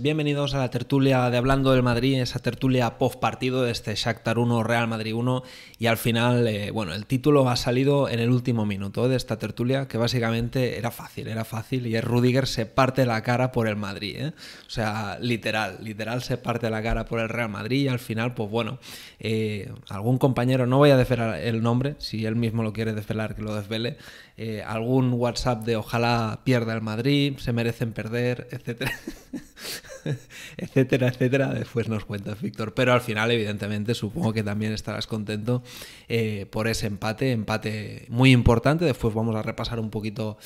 bienvenidos a la tertulia de Hablando del Madrid, esa tertulia post partido de este Shakhtar 1, Real Madrid 1 y al final, eh, bueno, el título ha salido en el último minuto de esta tertulia que básicamente era fácil, era fácil y es Rudiger se parte la cara por el Madrid, ¿eh? o sea, literal, literal se parte la cara por el Real Madrid y al final, pues bueno, eh, algún compañero, no voy a desvelar el nombre, si él mismo lo quiere desvelar, que lo desvele, eh, algún WhatsApp de ojalá pierda el Madrid, se merecen perder, etcétera, etcétera, etcétera. Después nos cuentas, Víctor. Pero al final, evidentemente, supongo que también estarás contento eh, por ese empate, empate muy importante. Después vamos a repasar un poquito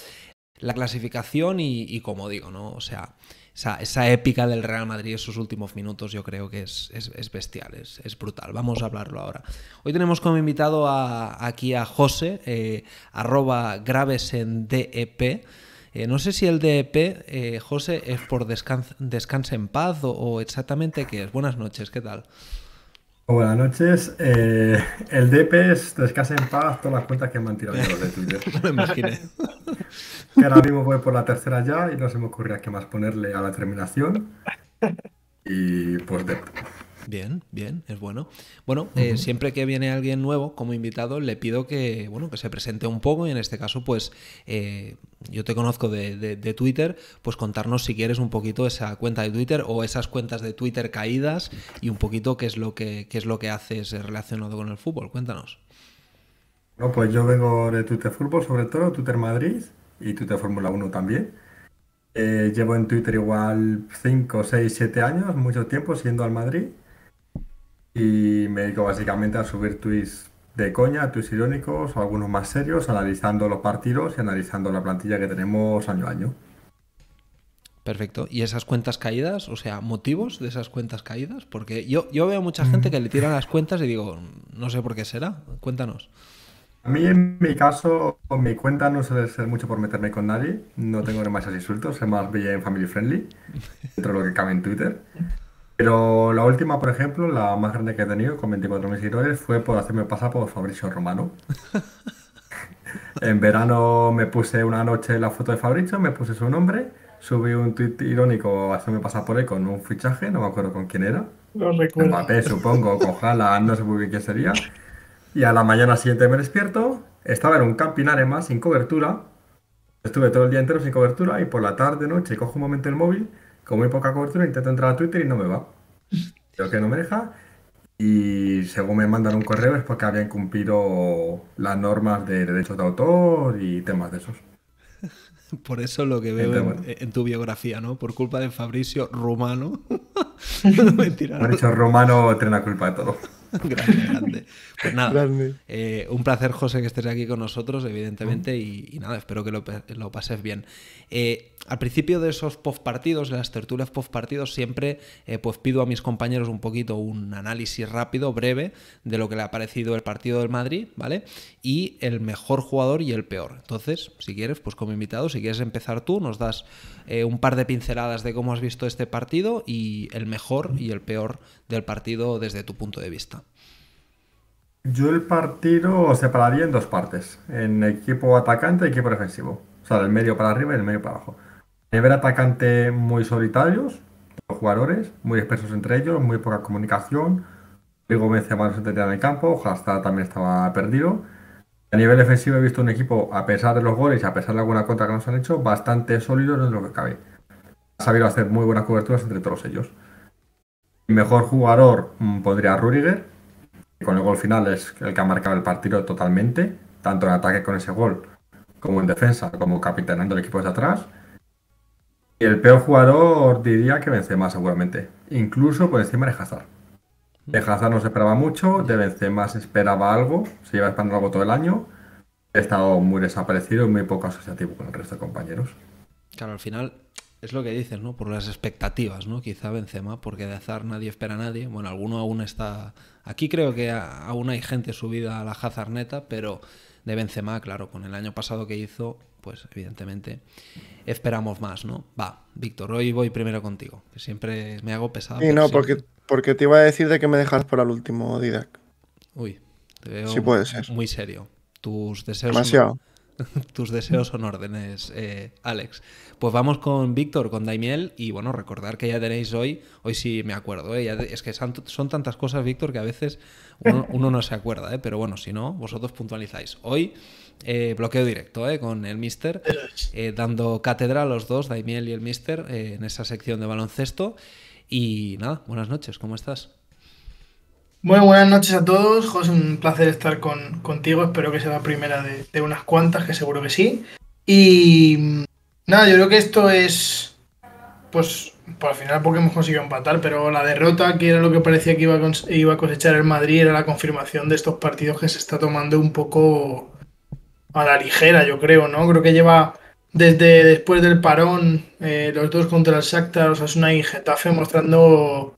la clasificación y, como digo, ¿no? O sea, esa, épica del Real Madrid esos últimos minutos yo creo que es, bestial, es, brutal. Vamos a hablarlo ahora. Hoy tenemos como invitado aquí a José, eh, arroba graves en DEP. Eh, no sé si el DEP, eh, José, es por descanse, en paz o, o exactamente qué es. Buenas noches, ¿qué tal? Pues buenas noches. Eh, el DP es descansa en paz todas las cuentas que me han tirado yo de Twitter. no Que ahora mismo voy por la tercera ya y no se me ocurría qué más ponerle a la terminación. Y pues dep Bien, bien, es bueno. Bueno, eh, siempre que viene alguien nuevo como invitado, le pido que, bueno, que se presente un poco y en este caso, pues, eh, yo te conozco de, Twitter, pues contarnos si quieres un poquito esa cuenta de Twitter o esas cuentas de Twitter caídas y un poquito qué es lo que, qué es lo que haces relacionado con el fútbol. Cuéntanos. No, pues yo vengo de Twitter Fútbol sobre todo, Twitter Madrid y Twitter Fórmula 1 también. Eh, llevo en Twitter igual 5, 6, 7 años, mucho tiempo siendo al Madrid y me dedico básicamente a subir tweets de coña, tweets irónicos, algunos más serios, analizando los partidos y analizando la plantilla que tenemos año a año. Perfecto. ¿Y esas cuentas caídas? O sea, motivos de esas cuentas caídas? Porque yo, yo veo mucha gente mm. que le tira las cuentas y digo, no sé por qué será. Cuéntanos. A mí, en mi caso, con mi cuenta no suele ser mucho por meterme con nadie. No tengo demasiados insultos, es más bien family friendly, dentro de lo que cabe en Twitter. Pero la última, por ejemplo, la más grande que he tenido con 24.000 seguidores fue por hacerme pasar por Fabricio Romano. en verano me puse una noche la foto de Fabricio, me puse su nombre, subí un tuit irónico hacerme pasar por él con un fichaje, no me acuerdo con quién era. No recuerdo. Mbappé, supongo, Ojalá no sé muy bien quién sería. Y a la mañana siguiente me despierto, estaba en un camping más sin cobertura. Estuve todo el día entero sin cobertura y por la tarde, noche, cojo un momento el móvil con muy poca cobertura, intento entrar a Twitter y no me va. Creo que no me deja. Y según me mandan un correo es porque habían cumplido las normas de derechos de autor y temas de esos. Por eso lo que veo en, tu biografía, ¿no? Por culpa de Fabricio Romano. mentira. Fabricio Romano tiene la culpa de todo. grande, grande. Pues nada, eh, un placer, José, que estés aquí con nosotros, evidentemente, y, nada, espero que lo, pases bien. Eh, al principio de esos post partidos, de las tertulias post partidos, siempre eh, pues pido a mis compañeros un poquito un análisis rápido, breve, de lo que le ha parecido el partido del Madrid, ¿vale? Y el mejor jugador y el peor. Entonces, si quieres, pues como invitado, si quieres empezar tú, nos das un par de pinceladas de cómo has visto este partido y el mejor y el peor del partido desde tu punto de vista. Yo el partido separaría en dos partes, en equipo atacante y equipo defensivo. O sea, del medio para arriba y el medio para abajo. A nivel atacante muy solitarios, los jugadores, muy expresos entre ellos, muy poca comunicación. Luego Benzema no se en el campo, Hasta también estaba perdido. A nivel defensivo he visto un equipo, a pesar de los goles y a pesar de alguna contra que nos han hecho, bastante sólido en lo que cabe. Ha sabido hacer muy buenas coberturas entre todos ellos. Mi mejor jugador mm, podría Rüdiger, con el gol final es el que ha marcado el partido totalmente, tanto en ataque con ese gol como en defensa, como capitaneando el equipo desde atrás. Y el peor jugador diría que más seguramente, incluso por encima de Hazard. De Hazard no se esperaba mucho, de Benzema más esperaba algo, se lleva esperando algo todo el año. He estado muy desaparecido y muy poco asociativo con el resto de compañeros. Claro, al final es lo que dices, ¿no? Por las expectativas, ¿no? Quizá Benzema, porque de azar nadie espera a nadie. Bueno, alguno aún está... Aquí creo que aún hay gente subida a la Hazard neta, pero de Benzema, claro, con el año pasado que hizo, pues evidentemente esperamos más, ¿no? Va, Víctor, hoy voy primero contigo, que siempre me hago pesado. Y no, porque, porque te iba a decir de que me dejas por el último, Didac. Uy, te veo muy serio. Tus deseos... Demasiado. Tus deseos son órdenes, eh, Alex. Pues vamos con Víctor, con Daimiel, y bueno, recordar que ya tenéis hoy, hoy sí me acuerdo, ¿eh? es que son, tantas cosas, Víctor, que a veces uno, no se acuerda, eh, pero bueno, si no, vosotros puntualizáis. Hoy eh, bloqueo directo con el Mister, dando cátedra a los dos, Daimiel y el Mister, en esa sección de baloncesto. Y nada, buenas noches, ¿cómo estás? Bueno, buenas noches a todos. José, un placer estar contigo. Espero que sea la primera de, unas cuantas, que seguro que sí. Y mm, nada, yo creo que esto es, pues, por al final porque hemos conseguido empatar, pero la derrota, que era lo que parecía que iba a, cosechar el Madrid, era la confirmación de estos partidos que se está tomando un poco a la ligera, yo creo, ¿no? Creo que lleva desde después del parón eh, los dos contra el Shakhtar, Osasuna y Getafe mostrando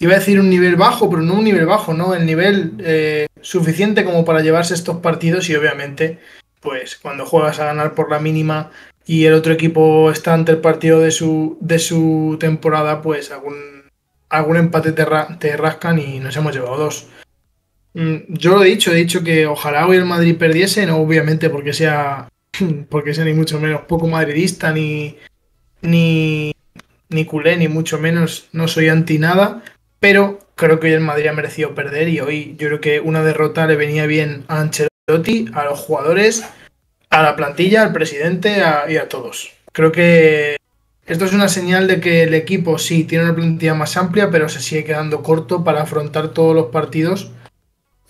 iba a decir un nivel bajo, pero no un nivel bajo, ¿no? El nivel eh, suficiente como para llevarse estos partidos y obviamente, pues cuando juegas a ganar por la mínima y el otro equipo está ante el partido de su, de su temporada, pues algún, algún empate te, rascan y nos hemos llevado dos. Mm, yo lo he dicho, he dicho que ojalá hoy el Madrid perdiese, no obviamente porque sea, porque sea ni mucho menos poco madridista, ni, ni, ni culé, ni mucho menos, no soy anti nada, pero creo que hoy el Madrid ha merecido perder y hoy yo creo que una derrota le venía bien a Ancelotti, a los jugadores, a la plantilla, al presidente y a todos. Creo que esto es una señal de que el equipo sí tiene una plantilla más amplia, pero se sigue quedando corto para afrontar todos los partidos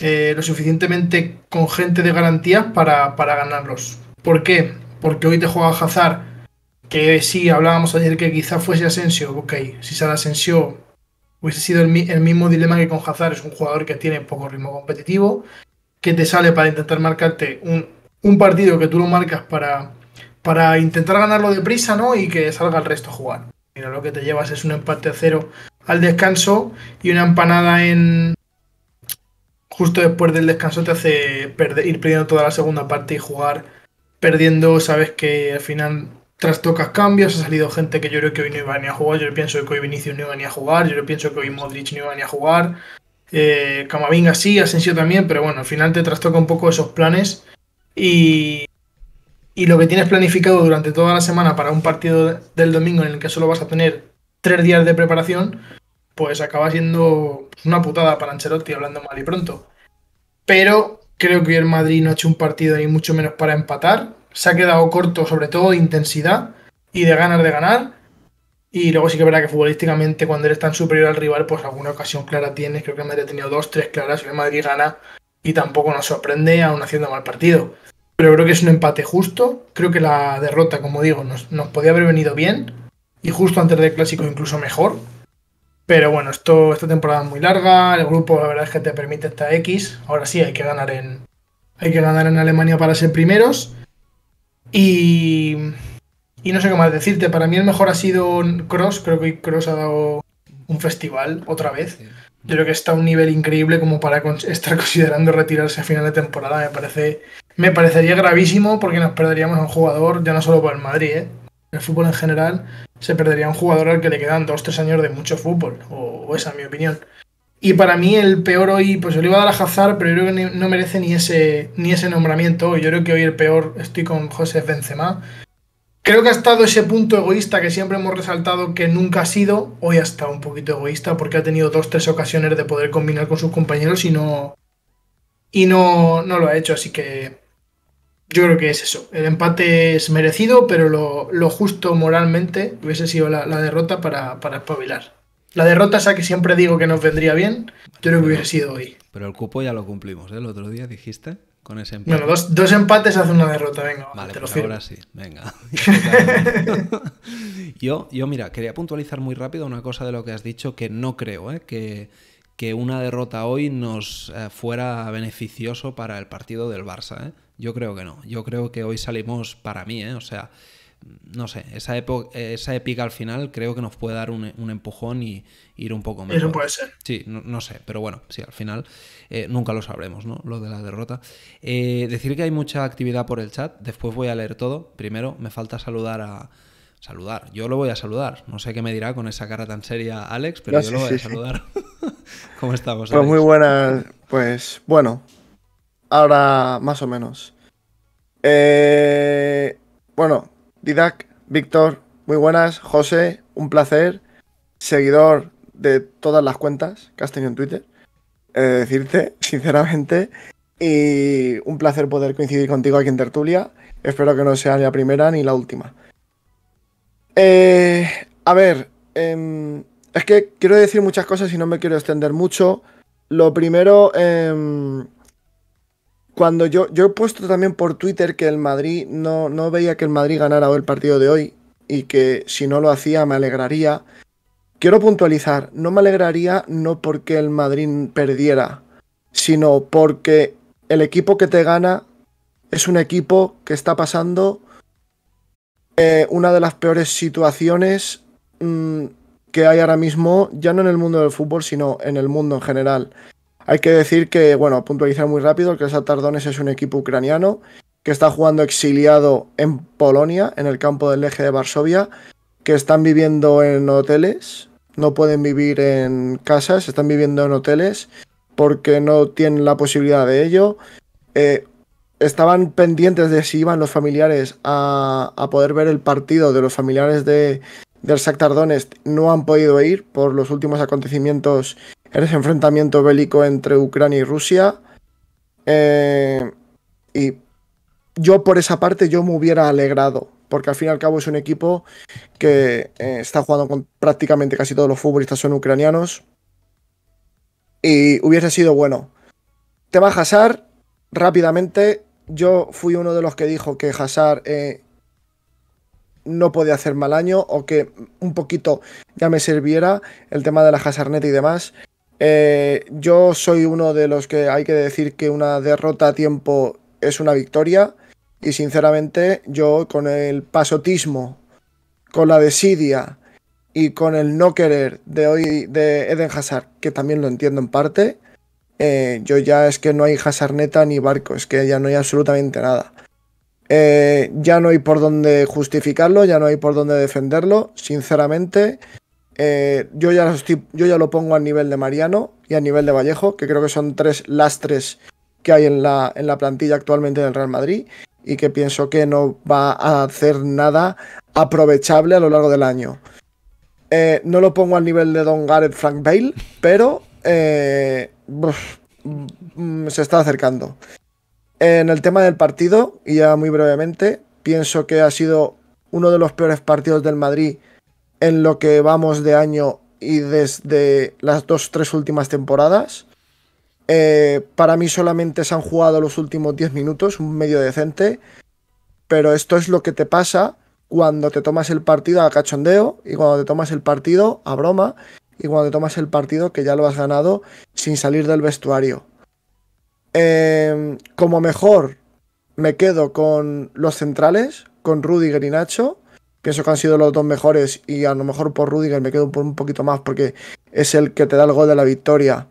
eh, lo suficientemente con gente de garantías para, ganarlos. ¿Por qué? Porque hoy te juega Hazard, que sí, hablábamos ayer que quizá fuese Asensio. Ok, si sale Asensio, hubiese sido el, mismo dilema que con Hazard, es un jugador que tiene poco ritmo competitivo, que te sale para intentar marcarte un, partido que tú lo marcas para, para intentar ganarlo deprisa, ¿no? Y que salga el resto a jugar. Mira, lo que te llevas es un empate a cero al descanso y una empanada en justo después del descanso te hace perder, ir perdiendo toda la segunda parte y jugar perdiendo, sabes que al final trastocas cambios, ha salido gente que yo creo que hoy no iba ni a jugar, yo pienso que hoy Vinicius no iba ni a jugar, yo pienso que hoy Modric no iba ni a jugar, eh, Camavinga sí, Asensio también, pero bueno, al final te trastoca un poco esos planes y, y lo que tienes planificado durante toda la semana para un partido del domingo en el que solo vas a tener tres días de preparación, pues acaba siendo una putada para Ancelotti, hablando mal y pronto. Pero creo que hoy el Madrid no ha hecho un partido ni mucho menos para empatar, se ha quedado corto, sobre todo de intensidad y de ganas de ganar. Y luego sí que es que futbolísticamente, cuando eres tan superior al rival, pues alguna ocasión clara tienes. Creo que el Madrid ha tenido dos, tres claras y el Madrid gana. Y tampoco nos sorprende, aún haciendo mal partido. Pero creo que es un empate justo. Creo que la derrota, como digo, nos, podía haber venido bien. Y justo antes del clásico, incluso mejor. Pero bueno, esto, esta temporada es muy larga. El grupo, la verdad es que te permite esta X. Ahora sí, hay que ganar en, hay que ganar en Alemania para ser primeros. Y, no sé qué más decirte. Para mí el mejor ha sido Cross. Creo que Cross ha dado un festival otra vez. Yo creo que está a un nivel increíble como para estar considerando retirarse a final de temporada. Me parece me parecería gravísimo porque nos perderíamos a un jugador, ya no solo para el Madrid, ¿eh? el fútbol en general, se perdería a un jugador al que le quedan o tres años de mucho fútbol, o, esa es mi opinión. Y para mí el peor hoy, pues yo le iba a dar a Hazard, pero yo creo que no merece ni ese, ni ese nombramiento. Yo creo que hoy el peor estoy con José Benzema. Creo que ha estado ese punto egoísta que siempre hemos resaltado que nunca ha sido. Hoy ha estado un poquito egoísta porque ha tenido dos, tres ocasiones de poder combinar con sus compañeros y no. Y no, lo ha hecho. Así que. Yo creo que es eso. El empate es merecido, pero lo, justo moralmente hubiese sido la, la derrota para, para espabilar. La derrota esa que siempre digo que nos vendría bien, yo creo que hubiera sido hoy. Pero el cupo ya lo cumplimos, ¿eh? El otro día dijiste con ese empate. Bueno, dos, dos empates hace una derrota, venga. Vale, te pues ahora sí, venga. yo, yo, mira, quería puntualizar muy rápido una cosa de lo que has dicho que no creo, ¿eh? Que, que una derrota hoy nos eh, fuera beneficioso para el partido del Barça, ¿eh? Yo creo que no. Yo creo que hoy salimos para mí, ¿eh? O sea, no sé, esa, esa épica al final creo que nos puede dar un, empujón y, ir un poco mejor. Eso puede ser. Sí, no, sé, pero bueno, sí, al final eh, nunca lo sabremos, ¿no? Lo de la derrota. Eh, decir que hay mucha actividad por el chat, después voy a leer todo. Primero, me falta saludar a. Saludar, yo lo voy a saludar. No sé qué me dirá con esa cara tan seria Alex, pero yo lo voy a saludar. ¿Cómo estamos? Pues muy buenas, pues bueno, ahora más o menos. Eh, bueno, Didac, Víctor, muy buenas. José, un placer. Seguidor de todas las cuentas que has tenido en Twitter. He decirte, sinceramente. Y un placer poder coincidir contigo aquí en Tertulia. Espero que no sea la primera ni la última. Eh, a ver, em, es que quiero decir muchas cosas y no me quiero extender mucho. Lo primero, eh, cuando yo, yo he puesto también por Twitter que el Madrid no, no veía que el Madrid ganara el partido de hoy y que si no lo hacía me alegraría. Quiero puntualizar, no me alegraría no porque el Madrid perdiera, sino porque el equipo que te gana es un equipo que está pasando eh, una de las peores situaciones mm, que hay ahora mismo, ya no en el mundo del fútbol, sino en el mundo en general. Hay que decir que, bueno, puntualizar muy rápido, el sac Tardones es un equipo ucraniano que está jugando exiliado en Polonia, en el campo del eje de Varsovia, que están viviendo en hoteles, no pueden vivir en casas, están viviendo en hoteles porque no tienen la posibilidad de ello. Eh, estaban pendientes de si iban los familiares a, poder ver el partido de los familiares de, del Shakhtar No han podido ir por los últimos acontecimientos ese enfrentamiento bélico entre Ucrania y Rusia. Eh, y yo por esa parte yo me hubiera alegrado, porque al fin y al cabo es un equipo que eh, está jugando con prácticamente casi todos los futbolistas son ucranianos. Y hubiese sido bueno. Te Tema Hazard, rápidamente, yo fui uno de los que dijo que Hazard eh, no podía hacer mal año o que un poquito ya me serviera el tema de la Hazardnet y demás. Eh, yo soy uno de los que hay que decir que una derrota a tiempo es una victoria. Y sinceramente, yo con el pasotismo, con la desidia y con el no querer de hoy de Eden Hazard, que también lo entiendo en parte, eh, yo ya es que no hay Hazard neta ni barco, es que ya no hay absolutamente nada. Eh, ya no hay por dónde justificarlo, ya no hay por dónde defenderlo. Sinceramente, eh, yo, ya lo pongo al nivel de Mariano y al nivel de Vallejo, que creo que son tres lastres que hay en la, plantilla actualmente del Real Madrid y que pienso que no va a hacer nada aprovechable a lo largo del año. Eh, no lo pongo al nivel de Don Gareth Frank Bale, pero eh, mm, se está acercando. En el tema del partido, y ya muy brevemente, pienso que ha sido uno de los peores partidos del Madrid en lo que vamos de año y desde las dos, tres últimas temporadas. Eh, para mí solamente se han jugado los últimos 10 minutos, un medio decente. Pero esto es lo que te pasa cuando te tomas el partido a cachondeo y cuando te tomas el partido a broma y cuando te tomas el partido que ya lo has ganado sin salir del vestuario. Eh, como mejor me quedo con los centrales, con Rudy y Pienso que han sido los dos mejores y a lo mejor por Rudiger me quedo por un poquito más porque es el que te da el gol de la victoria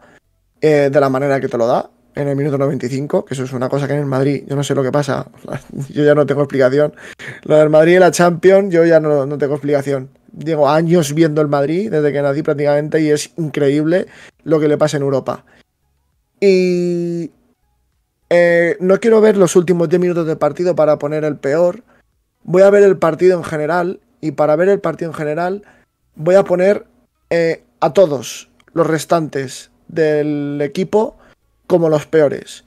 eh, de la manera que te lo da en el minuto 95, que eso es una cosa que en el Madrid, yo no sé lo que pasa, yo ya no tengo explicación. Lo del Madrid y la Champions, yo ya no, tengo explicación. Llevo años viendo el Madrid desde que nací prácticamente y es increíble lo que le pasa en Europa. Y eh, no quiero ver los últimos 10 minutos del partido para poner el peor, voy a ver el partido en general y para ver el partido en general voy a poner eh, a todos los restantes del equipo como los peores.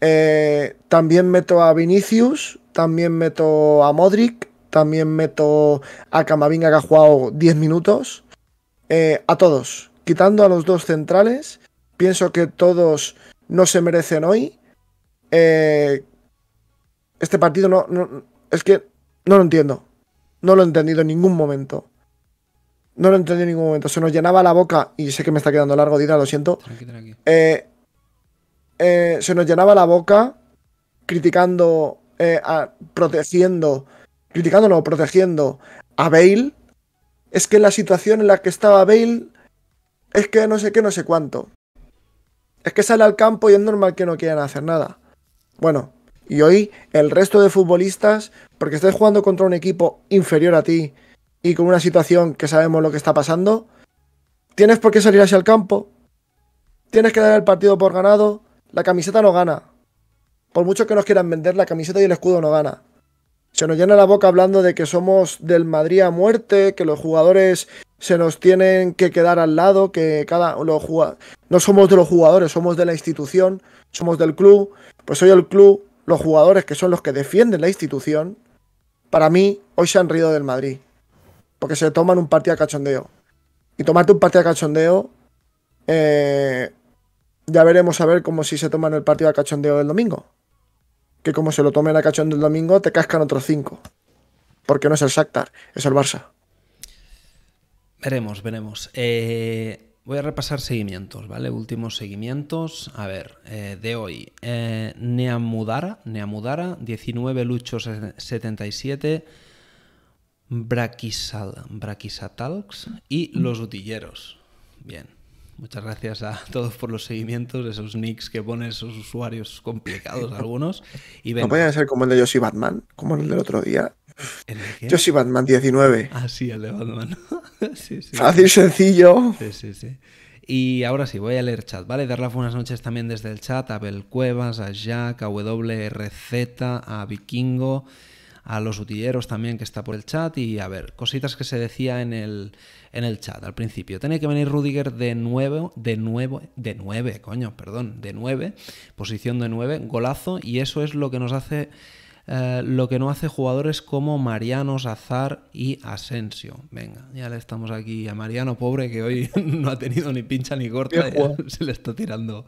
Eh, también meto a Vinicius, también meto a Modric, también meto a Camavinga que ha jugado 10 minutos. Eh, a todos, quitando a los dos centrales, pienso que todos no se merecen hoy. este partido no, Es que no lo entiendo. No lo he entendido en ningún momento. No lo he entendido en ningún momento. Se nos llenaba la boca, y sé que me está quedando largo, Dina, lo siento. Eh, eh, se nos llenaba la boca criticando, eh, protegiendo, criticando protegiendo a Bale. Es que la situación en la que estaba Bale es que no sé qué, no sé cuánto. Es que sale al campo y es normal que no quieran hacer nada. Bueno, y hoy el resto de futbolistas, porque estés jugando contra un equipo inferior a ti y con una situación que sabemos lo que está pasando, tienes por qué salir hacia el campo, tienes que dar el partido por ganado, la camiseta no gana. Por mucho que nos quieran vender, la camiseta y el escudo no gana. Se nos llena la boca hablando de que somos del Madrid a muerte, que los jugadores se nos tienen que quedar al lado, que cada los no somos de los jugadores, somos de la institución, somos del club. Pues soy el club los jugadores que son los que defienden la institución, para mí hoy se han reído del Madrid. Porque se toman un partido a cachondeo. Y tomarte un partido a cachondeo, eh, ya veremos a ver cómo si se toman el partido a cachondeo del domingo. Que como se lo tomen a cachondeo del domingo, te cascan otros cinco. Porque no es el Shakhtar, es el Barça. Veremos, veremos. Eh, Voy a repasar seguimientos, ¿vale? Últimos seguimientos. A ver, eh, de hoy. Eh, Neamudara, Neamudara, 19 luchos 77. Braquisal, Braquisatalx y los utilleros. Bien. Muchas gracias a todos por los seguimientos, esos nicks que ponen esos usuarios complicados algunos. Y ¿No pueden ser como el de Yoshi Batman, como el del otro día? Yo soy Batman 19. así ah, sí, el de Batman. Fácil, sencillo. Y ahora sí, voy a leer chat, ¿vale? Dar las buenas noches también desde el chat a Bel Cuevas, a Jack, a WRZ, a Vikingo, a los utilleros también que está por el chat y a ver, cositas que se decía en el, en el chat al principio. Tenía que venir Rudiger de nuevo, de nuevo, de nueve, coño, perdón, de nueve, posición de nueve, golazo y eso es lo que nos hace eh, lo que no hace jugadores como Marianos, Azar y Asensio. Venga, ya le estamos aquí a Mariano, pobre, que hoy no ha tenido ni pincha ni corta, se le está tirando.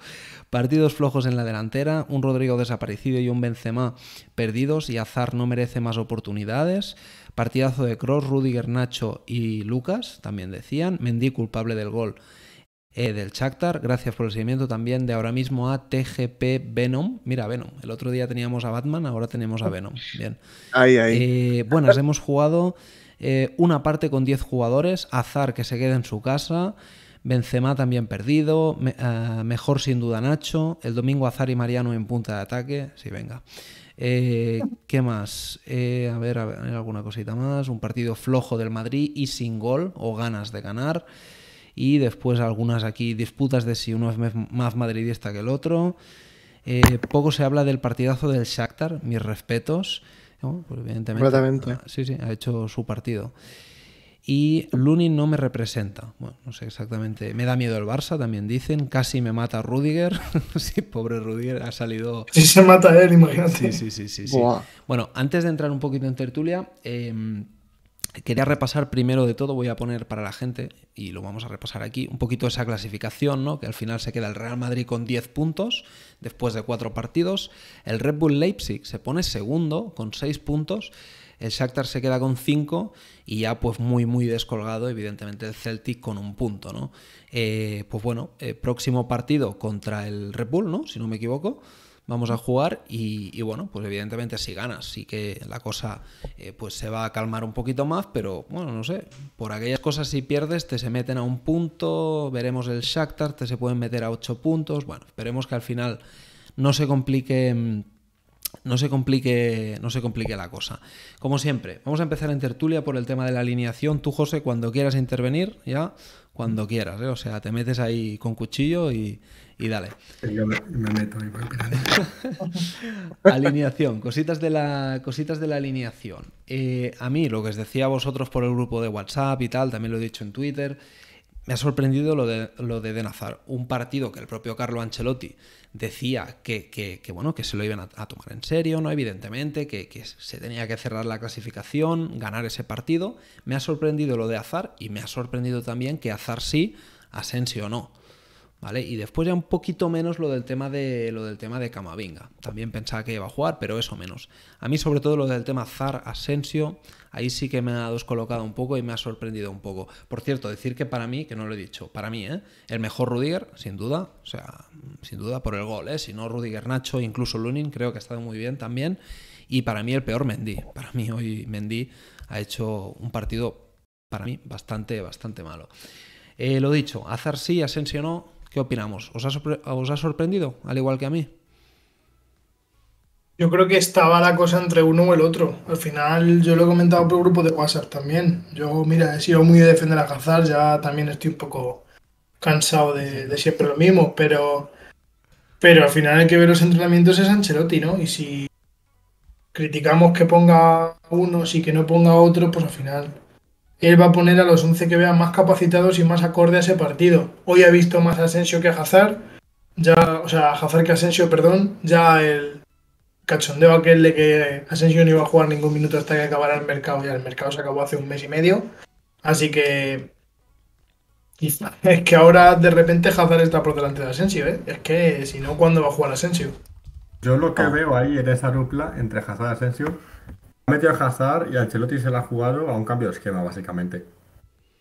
Partidos flojos en la delantera, un Rodrigo desaparecido y un Benzema perdidos, y Azar no merece más oportunidades. Partidazo de Cross, Rudy Nacho y Lucas, también decían. Mendy culpable del gol eh, del Shakhtar. Gracias por el seguimiento también de ahora mismo a TGP Venom. Mira, Venom. El otro día teníamos a Batman, ahora tenemos a Venom. Bien. Ahí, ahí. Eh, buenas, hemos jugado eh, una parte con 10 jugadores. Azar que se queda en su casa. Benzema también perdido. mejor sin duda Nacho. El domingo Azar y Mariano en punta de ataque. Sí, venga. ¿Qué más? a ver, alguna cosita más. Un partido flojo del Madrid y sin gol o ganas de ganar y después algunas aquí disputas de si uno es más madridista que el otro. Eh, poco se habla del partidazo del Shakhtar, mis respetos. Pues evidentemente. Ah, sí, sí, ha hecho su partido. Y Lunin no me representa. Bueno, no sé exactamente. Me da miedo el Barça, también dicen. Casi me mata Rudiger. sí, pobre Rudiger, ha salido. Sí, se mata él, imagínate. Sí, sí, sí. sí, Bueno, antes de entrar un poquito en tertulia, em, Quería repasar primero de todo, voy a poner para la gente, y lo vamos a repasar aquí, un poquito esa clasificación, ¿no? que al final se queda el Real Madrid con 10 puntos después de 4 partidos, el Red Bull Leipzig se pone segundo con 6 puntos, el Shakhtar se queda con 5 y ya pues muy muy descolgado evidentemente el Celtic con un punto, ¿no? Eh, pues bueno, eh, próximo partido contra el Red Bull, ¿no? Si no me equivoco vamos a jugar y, bueno, pues evidentemente si ganas, sí que la cosa eh, pues se va a calmar un poquito más, pero bueno, no sé, por aquellas cosas si pierdes te se meten a un punto, veremos el Shakhtar, te se pueden meter a ocho puntos, bueno, esperemos que al final no se complique mm, no se complique, no se complique la cosa. Como siempre, vamos a empezar en tertulia por el tema de la alineación. Tú, José, cuando quieras intervenir, ya, cuando quieras, ¿eh? o sea, te metes ahí con cuchillo y, y dale. Yo me, alineación, cositas de la, cositas de la alineación. Eh, a mí, lo que os decía vosotros por el grupo de WhatsApp y tal, también lo he dicho en Twitter, me ha sorprendido lo de, lo de Denazar, un partido que el propio Carlo Ancelotti decía que, bueno, que se lo iban a, tomar en serio, ¿no? Evidentemente, que, que, se tenía que cerrar la clasificación, ganar ese partido. Me ha sorprendido lo de Azar y me ha sorprendido también que Azar sí, Asensio no. ¿Vale? Y después ya un poquito menos lo del tema de lo del tema de Camavinga. También pensaba que iba a jugar, pero eso menos. A mí sobre todo lo del tema Zar Asensio, ahí sí que me ha descolocado un poco y me ha sorprendido un poco. Por cierto, decir que para mí, que no lo he dicho, para mí, ¿eh? el mejor Rudiger, sin duda, o sea, sin duda por el gol, ¿eh? si no Rudiger Nacho, incluso Lunin, creo que ha estado muy bien también. Y para mí el peor Mendy. Para mí hoy Mendy ha hecho un partido para mí bastante, bastante malo. Eh, lo dicho, Azar sí, Asensio no, ¿Qué opinamos? ¿Os ha, sorprendido, al igual que a mí? Yo creo que estaba la cosa entre uno o el otro. Al final, yo lo he comentado por el grupo de WhatsApp también. Yo, mira, he sido muy de defender a Cazar, ya también estoy un poco cansado de, siempre lo mismo, pero, pero al final hay que ver los entrenamientos es Ancelotti, ¿no? Y si criticamos que ponga uno, y que no ponga otro, pues al final él va a poner a los 11 que vean más capacitados y más acorde a ese partido. Hoy ha visto más a Asensio que a Hazard. Ya, o sea, a Hazard que a Asensio, perdón. Ya el cachondeo aquel de que Asensio no iba a jugar ningún minuto hasta que acabara el mercado. Ya el mercado se acabó hace un mes y medio. Así que... Es que ahora de repente Hazard está por delante de Asensio, ¿eh? Es que si no, ¿cuándo va a jugar Asensio? Yo lo que ah. veo ahí en esa dupla entre Hazard y Asensio ha metido a Hazard y Ancelotti se la ha jugado a un cambio de esquema, básicamente.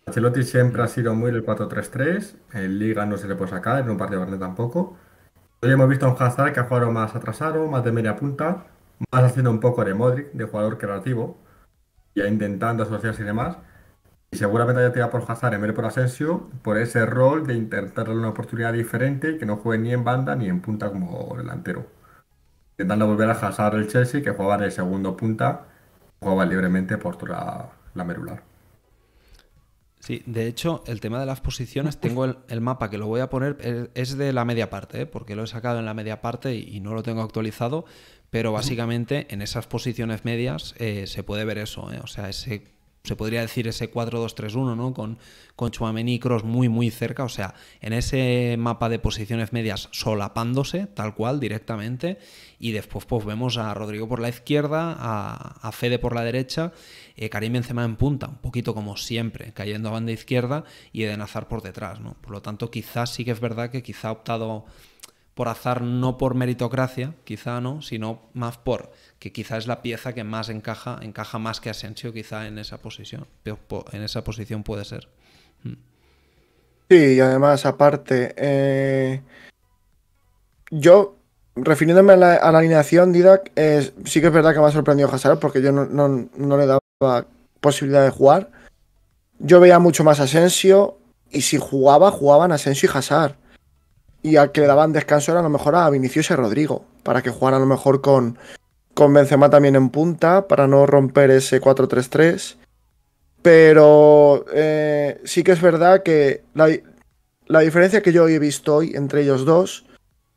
Ancelotti siempre ha sido muy del 4-3-3, en Liga no se le puede sacar, en un partido verde tampoco. Hoy hemos visto a un Hazard que ha jugado más atrasado, más de media punta, más haciendo un poco de Modric, de jugador creativo, ya intentando asociarse y demás. Y seguramente haya tirado por Hazard en vez de por Asensio, por ese rol de intentar darle una oportunidad diferente que no juegue ni en banda ni en punta como delantero. Intentando volver a Hazard el Chelsea, que jugaba de segundo punta, va libremente por la, la merular. Sí, de hecho, el tema de las posiciones, tengo el, mapa que lo voy a poner, es de la media parte, ¿eh? porque lo he sacado en la media parte y, no lo tengo actualizado, pero básicamente en esas posiciones medias eh, se puede ver eso, ¿eh? o sea, ese se podría decir ese 4-2-3-1, ¿no? Con, con y Cross muy, muy cerca, o sea, en ese mapa de posiciones medias solapándose, tal cual, directamente, y después pues vemos a Rodrigo por la izquierda, a, Fede por la derecha, eh, Karim Benzema en punta, un poquito como siempre, cayendo a banda izquierda y Eden Hazard por detrás, ¿no? Por lo tanto, quizás sí que es verdad que quizá ha optado por azar, no por meritocracia, quizá no, sino más por que quizá es la pieza que más encaja, encaja más que Asensio quizá en esa posición, en esa posición puede ser. Mm. Sí, y además aparte, eh, yo refiriéndome a la, alineación, Didac, sí que es verdad que me ha sorprendido Hazard porque yo no, le daba posibilidad de jugar. Yo veía mucho más Asensio y si jugaba, jugaban Asensio y Hazard y al que le daban descanso era a lo mejor a Vinicius y a Rodrigo, para que jugara a lo mejor con, con Benzema también en punta, para no romper ese 4-3-3. Pero eh, sí que es verdad que la, diferencia que yo he visto hoy entre ellos dos,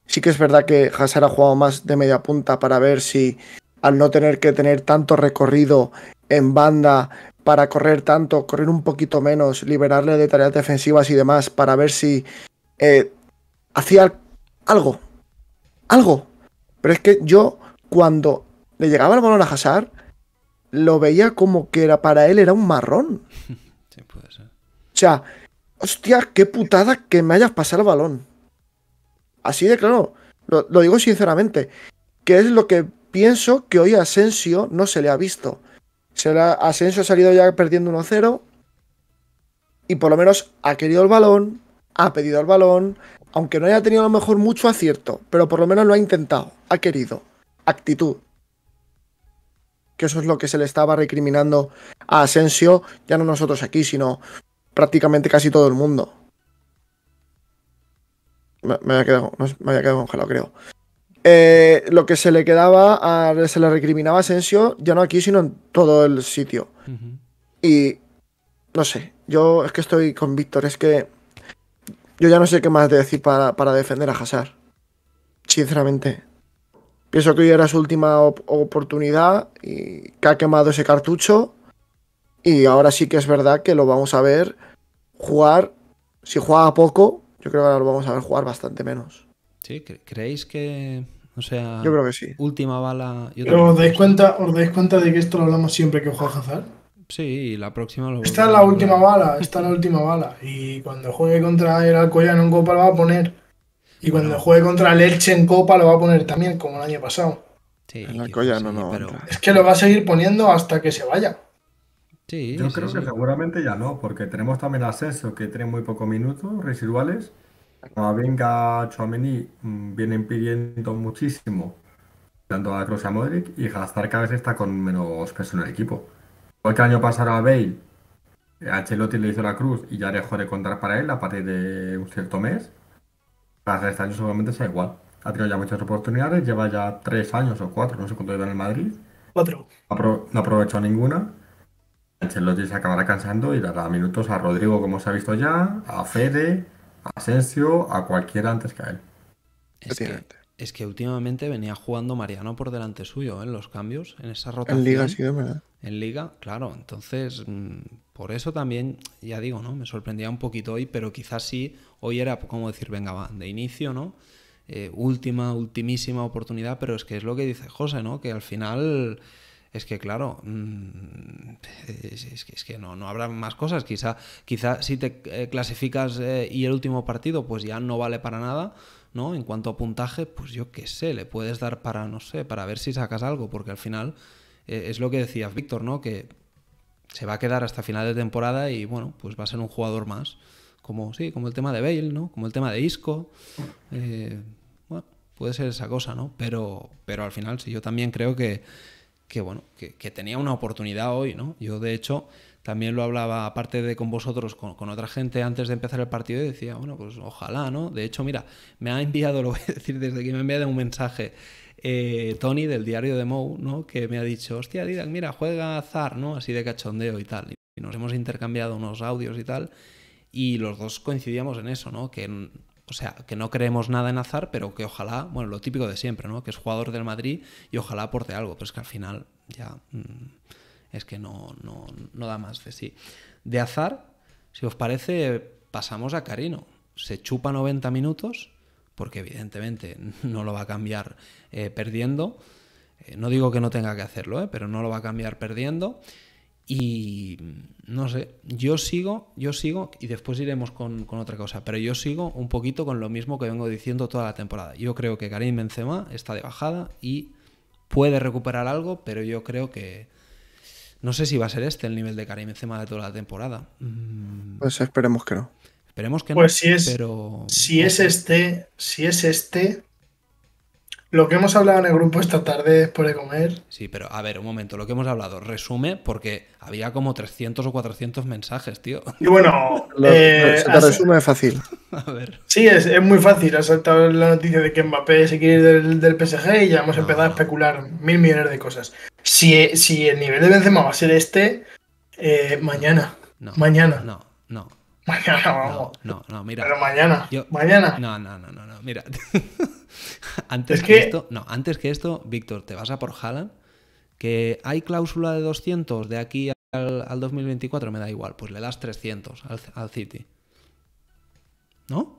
sí que es verdad que Hazard ha jugado más de media punta para ver si al no tener que tener tanto recorrido en banda para correr tanto, correr un poquito menos, liberarle de tareas defensivas y demás, para ver si eh, hacía algo. Algo. Pero es que yo, cuando le llegaba el balón a Hazard, lo veía como que para él era un marrón. O sea, hostia, qué putada que me hayas pasado el balón. Así de claro, lo, digo sinceramente, que es lo que pienso que hoy Asensio no se le ha visto. Se Asensio ha salido ya perdiendo 1-0 y por lo menos ha querido el balón, ha pedido el balón, aunque no haya tenido a lo mejor mucho acierto, pero por lo menos lo ha intentado, ha querido. Actitud. Que eso es lo que se le estaba recriminando a Asensio, ya no nosotros aquí, sino prácticamente casi todo el mundo. Me, había, quedado, congelado, creo. Eh, lo que se le quedaba, a, se le recriminaba a Asensio, ya no aquí, sino en todo el sitio. Y no sé, yo es que estoy con Víctor, es que yo ya no sé qué más decir para, defender a Hazard. Sinceramente. Pienso que hoy era su última oportunidad y que ha quemado ese cartucho. Y ahora sí que es verdad que lo vamos a ver jugar. Si juega poco, yo creo que ahora lo vamos a ver jugar bastante menos. Sí, ¿creéis que.? O sea. Yo creo que sí. Última bala. os dais, cuenta, os dais cuenta de que esto lo hablamos siempre que juega Hazard. Sí, la próxima lo Esta es la última bala, esta es la última bala. Y cuando juegue contra el Alcoyano en Copa lo va a poner. Y cuando juegue contra el Elche en Copa lo va a poner también, como el año pasado. Sí, el Alcoyano Es que lo va a seguir poniendo hasta que se vaya. Sí, Yo creo que seguramente ya no, porque tenemos también a que tiene muy pocos minutos residuales. Cuando venga mm, vienen pidiendo muchísimo, tanto a Kroos y a Modric, y Hazard cada vez está con menos peso en el equipo. Cualquier año pasará a Bale, eh, a Chelotti le hizo la cruz y ya dejó de contar para él a partir de un cierto mes. Para este año seguramente sea igual. Ha tenido ya muchas oportunidades, lleva ya tres años o cuatro, no sé cuánto lleva en el Madrid. Cuatro. No ha aprovechado ninguna. Lotti se acabará cansando y dará minutos a Rodrigo, como se ha visto ya, a Fede, a Asensio, a cualquiera antes que a él. Excelente es que últimamente venía jugando Mariano por delante suyo en ¿eh? los cambios, en esa rotación. En Liga sí, ¿verdad? En Liga, claro. Entonces, mm, por eso también, ya digo, ¿no? Me sorprendía un poquito hoy, pero quizás sí, hoy era como decir, venga, va, de inicio, ¿no? Eh, última, ultimísima oportunidad, pero es que es lo que dice José, ¿no? Que al final... Es que claro, mm, es, que, no, no, habrá más cosas. Quizá, quizá si te eh, clasificas y el último partido, pues ya no vale para nada, ¿no? En cuanto a puntaje, pues yo qué sé, le puedes dar para, no sé, para ver si sacas algo, porque al final eh, es lo que decías, Víctor, ¿no? Que se va a quedar hasta final de temporada y, bueno, pues va a ser un jugador más. Como, sí, como el tema de Bale, ¿no? Como el tema de Isco. Eh, puede ser esa cosa, ¿no? Pero, pero al final sí, yo también creo que, que bueno, que tenía una oportunidad hoy, ¿no? Yo, de hecho, también lo hablaba, aparte de con vosotros, con, otra gente antes de empezar el partido, y decía, bueno, pues ojalá, ¿no? De hecho, mira, me ha enviado, lo voy a decir desde que me ha enviado un mensaje. Eh, Tony del diario de Mou, ¿no? que me ha dicho, hostia, Didac, mira, juega azar, ¿no? así de cachondeo y tal. Y nos hemos intercambiado unos audios y tal, y los dos coincidíamos en eso, ¿no? que o sea, que no creemos nada en azar, pero que ojalá, bueno, lo típico de siempre, ¿no? Que es jugador del Madrid y ojalá aporte algo, pero es que al final ya mm, es que no, no, da más de sí. De azar, si os parece, pasamos a Carino. Se chupa 90 minutos, porque evidentemente no lo va a cambiar eh, perdiendo. Eh, no digo que no tenga que hacerlo, eh, pero no lo va a cambiar perdiendo. Y no sé, yo sigo, yo sigo, y después iremos con, otra cosa, pero yo sigo un poquito con lo mismo que vengo diciendo toda la temporada. Yo creo que Karim Benzema está de bajada y puede recuperar algo, pero yo creo que, no sé si va a ser este el nivel de Karim encima de toda la temporada. Mm. Pues esperemos que no. Esperemos que pues no. Pues si es, pero... si es este, si es este, lo que hemos hablado en el grupo esta tarde después de comer. Sí, pero a ver, un momento, lo que hemos hablado, resume, porque había como 300 o 400 mensajes, tío. Y bueno, eh, resume fácil. Sí, es, muy fácil. Ha saltado la noticia de que Mbappé se quiere del, del PSG y ya hemos empezado a especular mil millones de cosas. Si, el nivel de Benzema va a ser este, eh, mañana. No, mañana. No, no. Mañana, vamos. No, no, mira. Pero mañana. mañana. No, no, no, no, no mira. antes, que... esto, no, antes que esto, Víctor, te vas a por Haaland, que hay cláusula de 200 de aquí al, al 2024, me da igual, pues le das 300 al, al City. ¿No?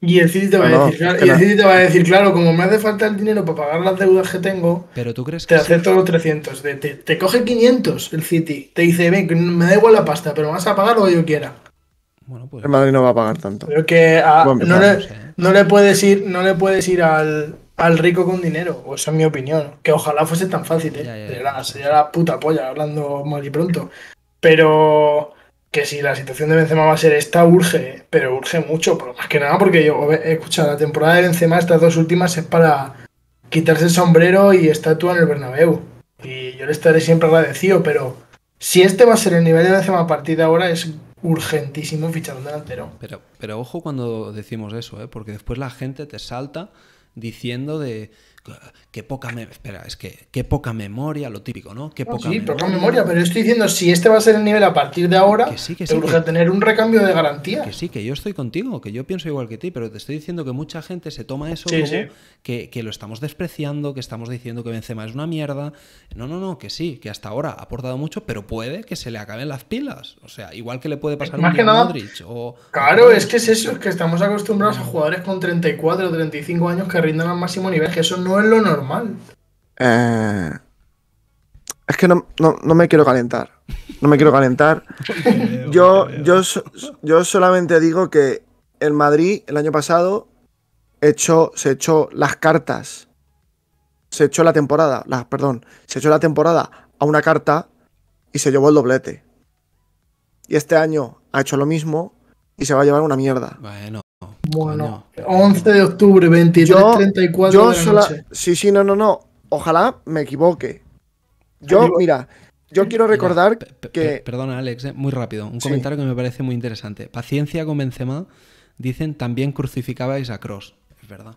Y el City te va, a, decir, claro, como me hace falta el dinero para pagar las deudas que tengo, ¿Pero tú crees te acepto los 300. Te, te, coge 500 el City. Te dice, ven, me da igual la pasta, pero vas a pagar lo que yo quiera. Bueno, pues... El Madrid no va a pagar tanto. Creo que ¿eh? no, le, puedes ir, no le puedes ir al, rico con dinero. O esa es mi opinión. Que ojalá fuese tan fácil, ¿eh? sería la puta polla hablando mal y pronto. Pero que si la situación de Benzema va a ser esta, urge, pero urge mucho, pero más que nada porque yo he escuchado la temporada de Benzema, estas dos últimas es para quitarse el sombrero y estatua en el Bernabéu. Y yo le estaré siempre agradecido, pero si este va a ser el nivel de Benzema a partir de ahora es urgentísimo fichar un delantero. Pero, pero ojo cuando decimos eso, ¿eh? porque después la gente te salta diciendo de qué poca me... espera, es que qué poca memoria, lo típico, ¿no? Qué poca sí, memoria. poca memoria, pero yo estoy diciendo si este va a ser el nivel a partir de ahora, sí, que tener un recambio de garantía. Que sí, que yo estoy contigo, que yo pienso igual que ti, pero te estoy diciendo que mucha gente se toma eso que, lo estamos despreciando, que estamos diciendo que Benzema es una mierda. No, no, no, que sí, que hasta ahora ha aportado mucho, pero puede que se le acaben las pilas. O sea, igual que le puede pasar a un Claro, es que es eso, es que estamos acostumbrados a jugadores con 34 o 35 años que rindan al máximo nivel, que eso no es lo normal. Eh, es que no, me quiero calentar. No me quiero calentar. yo, yo, yo solamente digo que el Madrid el año pasado echó, se echó las cartas. Se echó la temporada, las, perdón, se echó la temporada a una carta y se llevó el doblete. Y este año ha hecho lo mismo y se va a llevar una mierda. Bueno, bueno, 11 de octubre, 23.34 de la Sí, sí, no, no, no. Ojalá me equivoque. Ah, yo, mira, yo quiero recordar que... Perdona, Alex, eh, muy rápido. Un comentario que me parece muy interesante. Paciencia con Benzema, dicen, también crucificabais a Cross. Es verdad.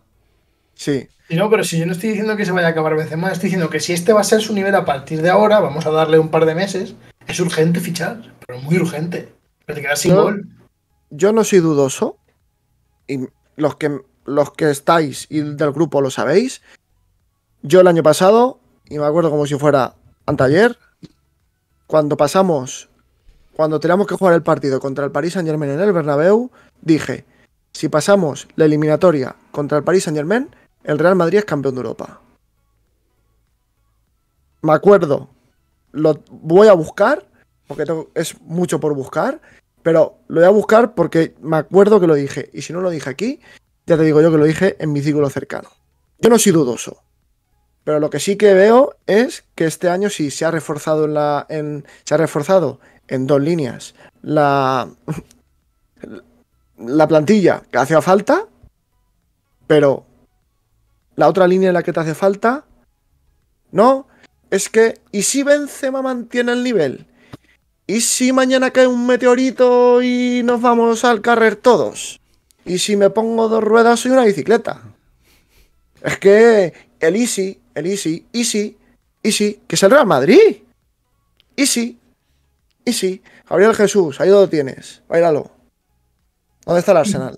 Sí. Y no, pero si yo no estoy diciendo que se vaya a acabar Benzema, estoy diciendo que si este va a ser su nivel a partir de ahora, vamos a darle un par de meses, es urgente fichar, pero muy urgente. Pero te quedas sin gol. Yo no soy dudoso, y los que, los que estáis y del grupo lo sabéis, yo el año pasado, y me acuerdo como si fuera anteayer, cuando pasamos, cuando teníamos que jugar el partido contra el Paris Saint Germain en el Bernabéu, dije, si pasamos la eliminatoria contra el Paris Saint Germain, el Real Madrid es campeón de Europa. Me acuerdo, lo voy a buscar, porque es mucho por buscar, pero lo voy a buscar porque me acuerdo que lo dije. Y si no lo dije aquí, ya te digo yo que lo dije en mi círculo cercano. Yo no soy dudoso. Pero lo que sí que veo es que este año sí se ha reforzado en se ha reforzado en dos líneas. La. La plantilla que hacía falta. Pero. La otra línea en la que te hace falta. No. Es que. ¿Y si Benzema mantiene el nivel? ¿Y si mañana cae un meteorito y nos vamos al carrer todos? ¿Y si me pongo dos ruedas y una bicicleta? Es que el Easy, el Easy, Easy, Easy, que es el Real Madrid. Easy, Easy, Gabriel Jesús, ahí lo tienes, bailalo. ¿Dónde está el Arsenal?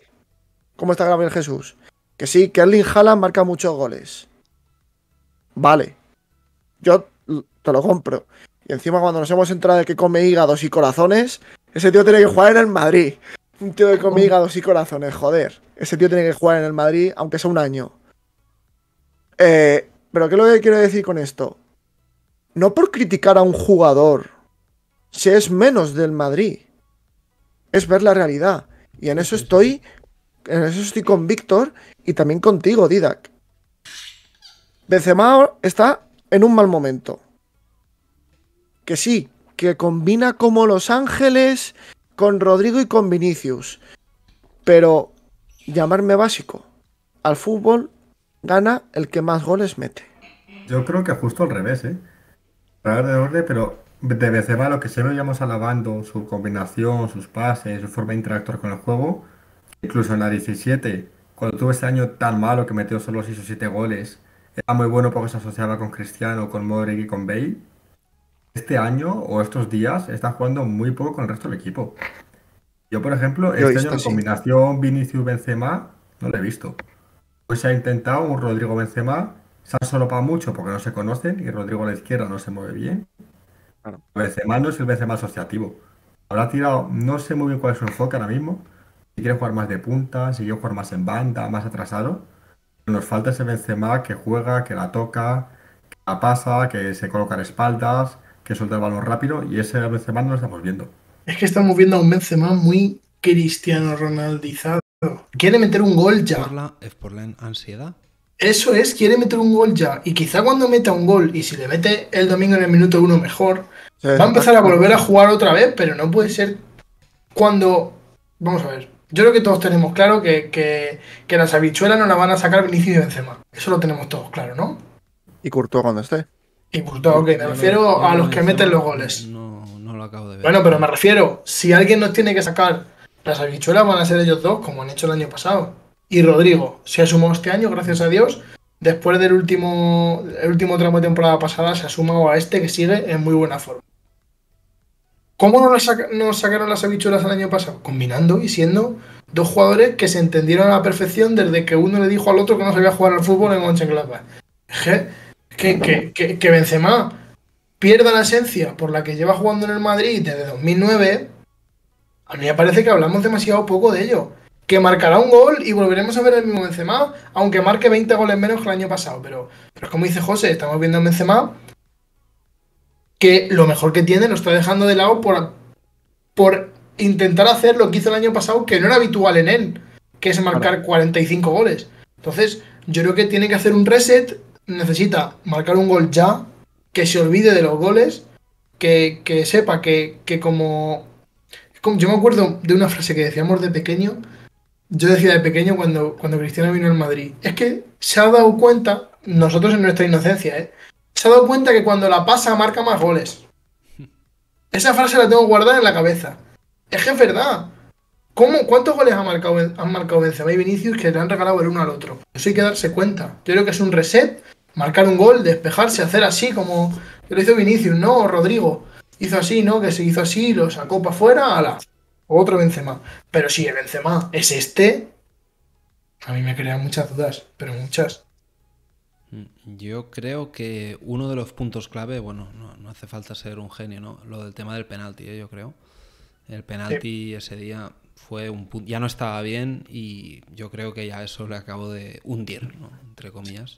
¿Cómo está Gabriel Jesús? Que sí, que Erling Haaland marca muchos goles. Vale, yo te lo compro. Y encima cuando nos hemos entrado de que come hígados y corazones, ese tío tiene que jugar en el Madrid. Un tío que come oh. hígados y corazones, joder. Ese tío tiene que jugar en el Madrid, aunque sea un año. Eh, pero ¿qué es lo que quiero decir con esto? No por criticar a un jugador Si es menos del Madrid. Es ver la realidad. Y en eso estoy. En eso estoy con Víctor y también contigo, Didac. Benzema está en un mal momento que sí, que combina como Los Ángeles con Rodrigo y con Vinicius. Pero llamarme básico, al fútbol gana el que más goles mete. Yo creo que justo al revés, ¿eh? Para de orden, pero de ser lo que se llamamos alabando, su combinación, sus pases, su forma de interactuar con el juego, incluso en la 17, cuando tuvo ese año tan malo que metió solo 6 o 7 goles, era muy bueno porque se asociaba con Cristiano, con Modric y con Bale este año o estos días está jugando muy poco con el resto del equipo. Yo, por ejemplo, este año la combinación Vinicius-Benzema no la he visto. Pues se ha intentado un Rodrigo-Benzema, se solo para mucho porque no se conocen y Rodrigo a la izquierda no se mueve bien. Claro. Benzema no es el Benzema asociativo. Habrá tirado, no sé muy bien cuál es su enfoque ahora mismo. Si quiere jugar más de punta, si quiere jugar más en banda, más atrasado. Nos falta ese Benzema que juega, que la toca, que la pasa, que se coloca en espaldas, que suelta el balón rápido y ese Benzema no lo estamos viendo. Es que estamos viendo a un Benzema muy cristiano ronaldizado. Quiere meter un gol ya. ¿Es por la, ansiedad? Eso es, quiere meter un gol ya. Y quizá cuando meta un gol, y si le mete el domingo en el minuto uno mejor, va a empezar a volver a jugar otra vez, pero no puede ser cuando... Vamos a ver, yo creo que todos tenemos claro que, las habichuelas no la van a sacar Vinicius y Benzema. Eso lo tenemos todos claro, ¿no? Y Curto cuando esté y ok. Me refiero a los que meten los goles. No, no lo acabo de ver. Bueno, pero me refiero, si alguien nos tiene que sacar las habichuelas, van a ser ellos dos, como han hecho el año pasado. Y Rodrigo se ha sumado este año, gracias a Dios. Después del último, el último tramo de temporada pasada, se ha sumado a este que sigue en muy buena forma. ¿Cómo nos, nos sacaron las habichuelas el año pasado? Combinando y siendo dos jugadores que se entendieron a la perfección desde que uno le dijo al otro que no sabía jugar al fútbol en Mönchengladbach que, que, Benzema pierda la esencia por la que lleva jugando en el Madrid desde 2009, a mí me parece que hablamos demasiado poco de ello. Que marcará un gol y volveremos a ver el mismo Benzema, aunque marque 20 goles menos que el año pasado. Pero, es como dice José, estamos viendo a Benzema que lo mejor que tiene nos está dejando de lado por, por intentar hacer lo que hizo el año pasado, que no era habitual en él, que es marcar 45 goles. Entonces, yo creo que tiene que hacer un reset necesita marcar un gol ya, que se olvide de los goles, que, sepa que, como, Yo me acuerdo de una frase que decíamos de pequeño, yo decía de pequeño cuando, cuando Cristiano vino al Madrid, es que se ha dado cuenta, nosotros en nuestra inocencia, ¿eh? se ha dado cuenta que cuando la pasa marca más goles. Esa frase la tengo guardada en la cabeza. Es que es verdad. ¿Cómo, ¿Cuántos goles han marcado, han marcado Benzema y Vinicius que le han regalado el uno al otro? Eso hay que darse cuenta. Yo creo que es un reset marcar un gol, despejarse, hacer así como lo hizo Vinicius, ¿no? O Rodrigo. Hizo así, ¿no? Que se hizo así, lo sacó para afuera, la Otro Benzema. Pero si el Benzema es este, a mí me crean muchas dudas, pero muchas. Mm, yo creo que uno de los puntos clave, bueno, no, hace falta ser un genio, ¿no? Lo del tema del penalti, ¿eh? yo creo. El penalti ese día fue un ya no estaba bien y yo creo que ya eso le acabo de hundir, ¿no? Entre comillas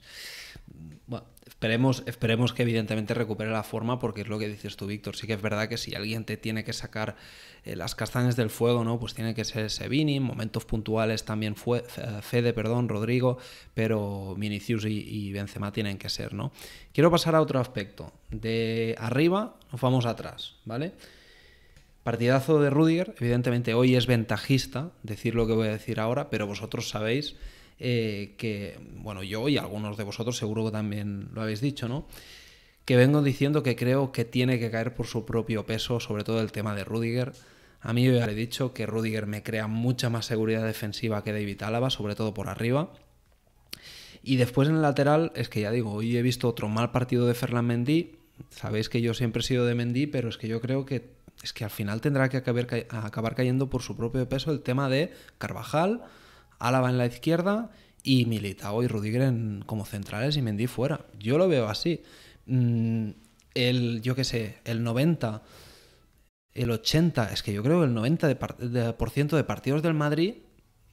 bueno, esperemos, esperemos que evidentemente recupere la forma porque es lo que dices tú, Víctor. Sí que es verdad que si alguien te tiene que sacar eh, las castañas del fuego, ¿no? Pues tiene que ser Sevini, momentos puntuales también fue, eh, Fede, perdón, Rodrigo, pero Minicius y, y, Benzema tienen que ser, ¿no? Quiero pasar a otro aspecto. De arriba nos vamos atrás, ¿vale? Partidazo de Rudiger, evidentemente hoy es ventajista decir lo que voy a decir ahora, pero vosotros sabéis eh, que, bueno, yo y algunos de vosotros seguro que también lo habéis dicho, ¿no? Que vengo diciendo que creo que tiene que caer por su propio peso, sobre todo el tema de Rudiger. A mí ya le he dicho que Rudiger me crea mucha más seguridad defensiva que David Álava, sobre todo por arriba. Y después en el lateral, es que ya digo, hoy he visto otro mal partido de fernández Mendy. Sabéis que yo siempre he sido de Mendy, pero es que yo creo que es que al final tendrá que acabar cayendo por su propio peso el tema de Carvajal, Álava en la izquierda y Militao y Rudiger como centrales y Mendy fuera. Yo lo veo así. Mm, el, yo qué sé, el 90, el 80, es que yo creo que el 90% de, de, partidos del Madrid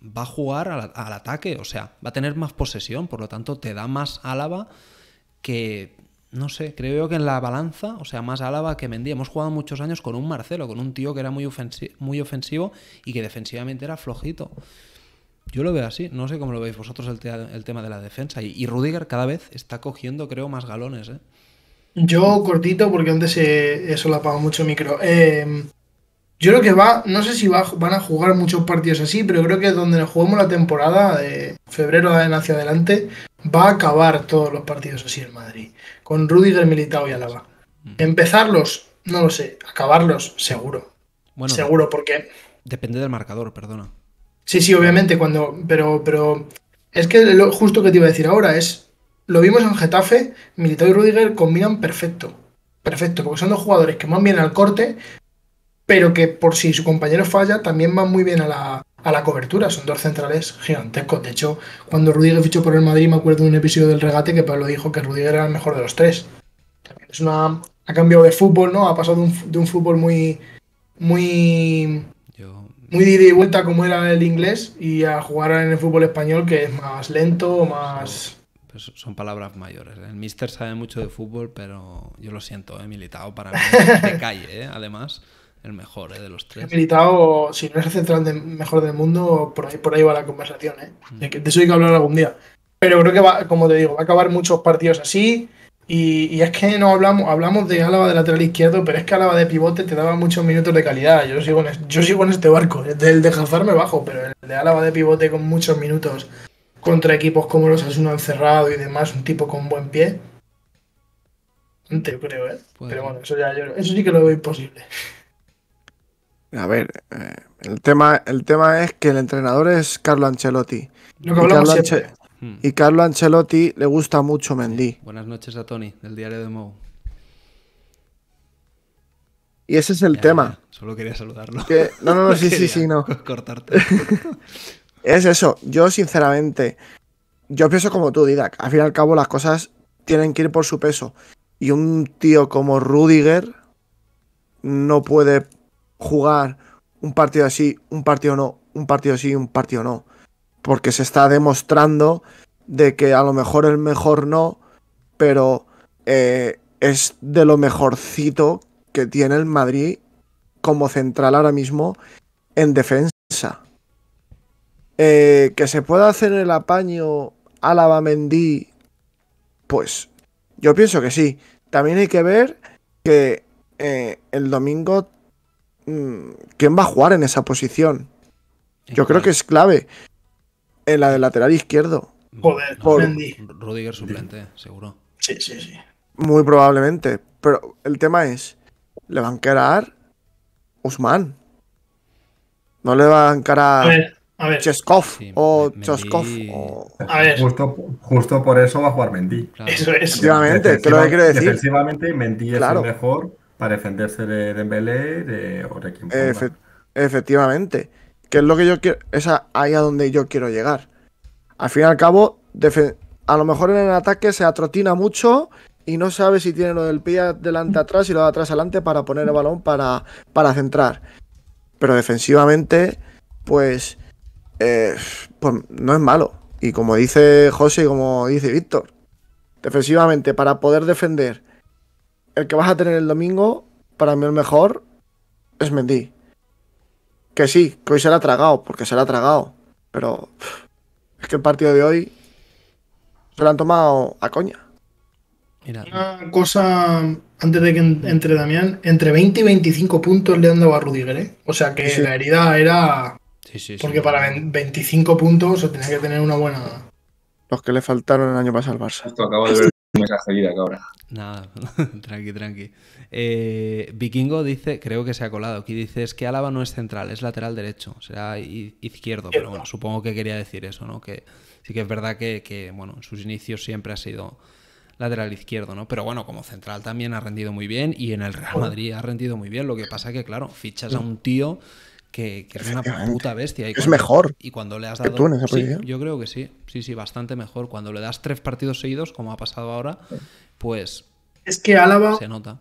va a jugar al, ataque, o sea, va a tener más posesión, por lo tanto te da más Álava que, no sé, creo que en la balanza, o sea, más Álava que Mendy. Hemos jugado muchos años con un Marcelo, con un tío que era muy ofensivo y que defensivamente era flojito. Yo lo veo así, no sé cómo lo veis vosotros el, tema de la defensa. Y, y, Rudiger cada vez está cogiendo, creo, más galones. ¿eh? Yo cortito, porque antes eh, eso lo solapado mucho micro. Em, yo creo que va, no sé si van a jugar muchos partidos así, pero creo que donde nos juguemos la temporada, de febrero en hacia adelante, va a acabar todos los partidos así en Madrid, con Rudiger, Militao y Alaba. Mm. Empezarlos, no lo sé, acabarlos, seguro. Bueno, seguro, porque... Depende del marcador, perdona. Sí, sí, obviamente, cuando. Pero, pero. Es que lo justo que te iba a decir ahora es. Lo vimos en Getafe, Militao y Rudiger combinan perfecto. Perfecto, porque son dos jugadores que van bien al corte, pero que por si su compañero falla, también van muy bien a la, cobertura. Son dos centrales gigantescos. De hecho, cuando Rudiger fichó por el Madrid, me acuerdo de un episodio del regate que Pablo dijo que Rudiger era el mejor de los tres. También es una. Ha cambiado de fútbol, ¿no? Ha pasado de un, de un fútbol muy. muy muy de vuelta como era el inglés y a jugar en el fútbol español que es más lento, más... son pues palabras mayores. ¿eh? El mister sabe mucho de fútbol, pero yo lo siento, he ¿eh? militado para mí de calle, ¿eh? además, el mejor de los tres. He militado, si no es el central mejor del mundo, por ahí, por ahí va la conversación. ¿eh? Mm. De, eso hay que hablar algún día. Pero creo que va, como te digo, va a acabar muchos partidos así. Y, es que no hablamos, hablamos de Álava de lateral izquierdo, pero es que Álava de pivote te daba muchos minutos de calidad. Yo sigo en, este barco. El de Hazard me bajo, pero el de Álava de pivote con muchos minutos contra equipos como los Asuna encerrado y demás, un tipo con buen pie. Yo creo, ¿eh? Pues pero bueno, eso, sí que lo veo imposible. A ver, eh, el, tema, el tema es que el entrenador es Carlo Ancelotti. Lo que hablamos y Carlo Ancelotti le gusta mucho Mendy. Buenas noches a Tony, del diario de Mou. Y ese es el tema. solo quería saludarlo. no, no, no, sí, sí, sí, no. Cortarte. es eso. Yo, sinceramente, yo pienso como tú, Didac. Al fin y al cabo, las cosas tienen que ir por su peso. Y un tío como Rudiger no puede jugar un partido así, un partido no, un partido así, un partido no porque se está demostrando de que a lo mejor el mejor no, pero eh, es de lo mejorcito que tiene el Madrid como central ahora mismo en defensa. Eh, que se pueda hacer el apaño a la mendí pues yo pienso que sí. También hay que ver que eh, el domingo, mm, ¿quién va a jugar en esa posición? Yo creo que es clave, en la de lateral izquierdo. Joder, por... Rudiger suplente, seguro. Sí, sí, sí. Muy probablemente. Pero el tema es, ¿le van a encarar Usman? No le va a encarar... A Cheskov o Choskov. A ver. Justo, justo, por eso va a jugar Mendy. Eso es. Efectivamente, ¿qué lo que quiero decir? Efectivamente, Mendy es el mejor para defenderse de Dembélé de, o de Efectivamente. Que es lo que yo quiero. Es ahí a donde yo quiero llegar. Al fin y al cabo, a lo mejor en el ataque se atrotina mucho y no sabe si tiene lo del pie delante atrás y lo de atrás adelante para poner el balón para, para centrar. Pero defensivamente, pues, eh, pues no es malo. Y como dice José y como dice Víctor, defensivamente, para poder defender el que vas a tener el domingo, para mí el mejor es Mendy. Que sí, que hoy se la ha tragado, porque se la ha tragado. Pero es que el partido de hoy se lo han tomado a coña. Una cosa, antes de que entre Damián, entre 20 y 25 puntos le han dado a Rudiger, ¿eh? O sea que la herida era... Sí, sí, porque para 25 puntos se tenía que tener una buena... Los que le faltaron el año pasado al Barça. Esto de me salida, ahora Nada, tranqui, tranqui. Eh, Vikingo dice, creo que se ha colado aquí, dice, es que Álava no es central, es lateral derecho, será izquierdo, pero bueno, supongo que quería decir eso, ¿no? Que sí que es verdad que, que bueno, en sus inicios siempre ha sido lateral izquierdo, ¿no? Pero bueno, como central también ha rendido muy bien y en el Real Madrid ha rendido muy bien, lo que pasa que, claro, fichas a mm. un tío que, una puta bestia. es mejor. Y cuando le has dado. yo creo que sí. Sí, sí, bastante mejor. Cuando le das tres partidos seguidos, como ha pasado ahora, pues. Es que Álava. Se nota.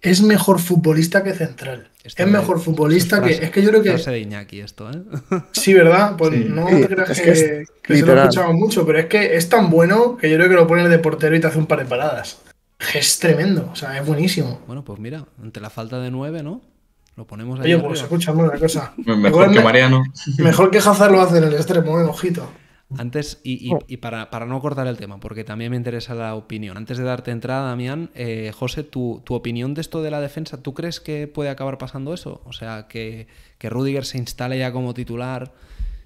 Es mejor futbolista que central. es mejor futbolista que. Es que yo creo que. sé de esto, ¿eh? Sí, ¿verdad? Pues no es que, es se lo mucho, pero es que es tan bueno que yo creo que lo pone de portero y te hace un par de paradas. Es tremendo, o sea, es buenísimo. Bueno, pues mira, ante la falta de nueve, ¿no? Lo ponemos ahí. Oye, pues, Mejor que Mariano. Mejor que Hazard lo hace en el extremo, ¿eh? ojito. Antes, y, oh. para, no cortar el tema, porque también me interesa la opinión. Antes de darte entrada, Damián, eh, José, tu, opinión de esto de la defensa, ¿tú crees que puede acabar pasando eso? O sea, que, que Rudiger se instale ya como titular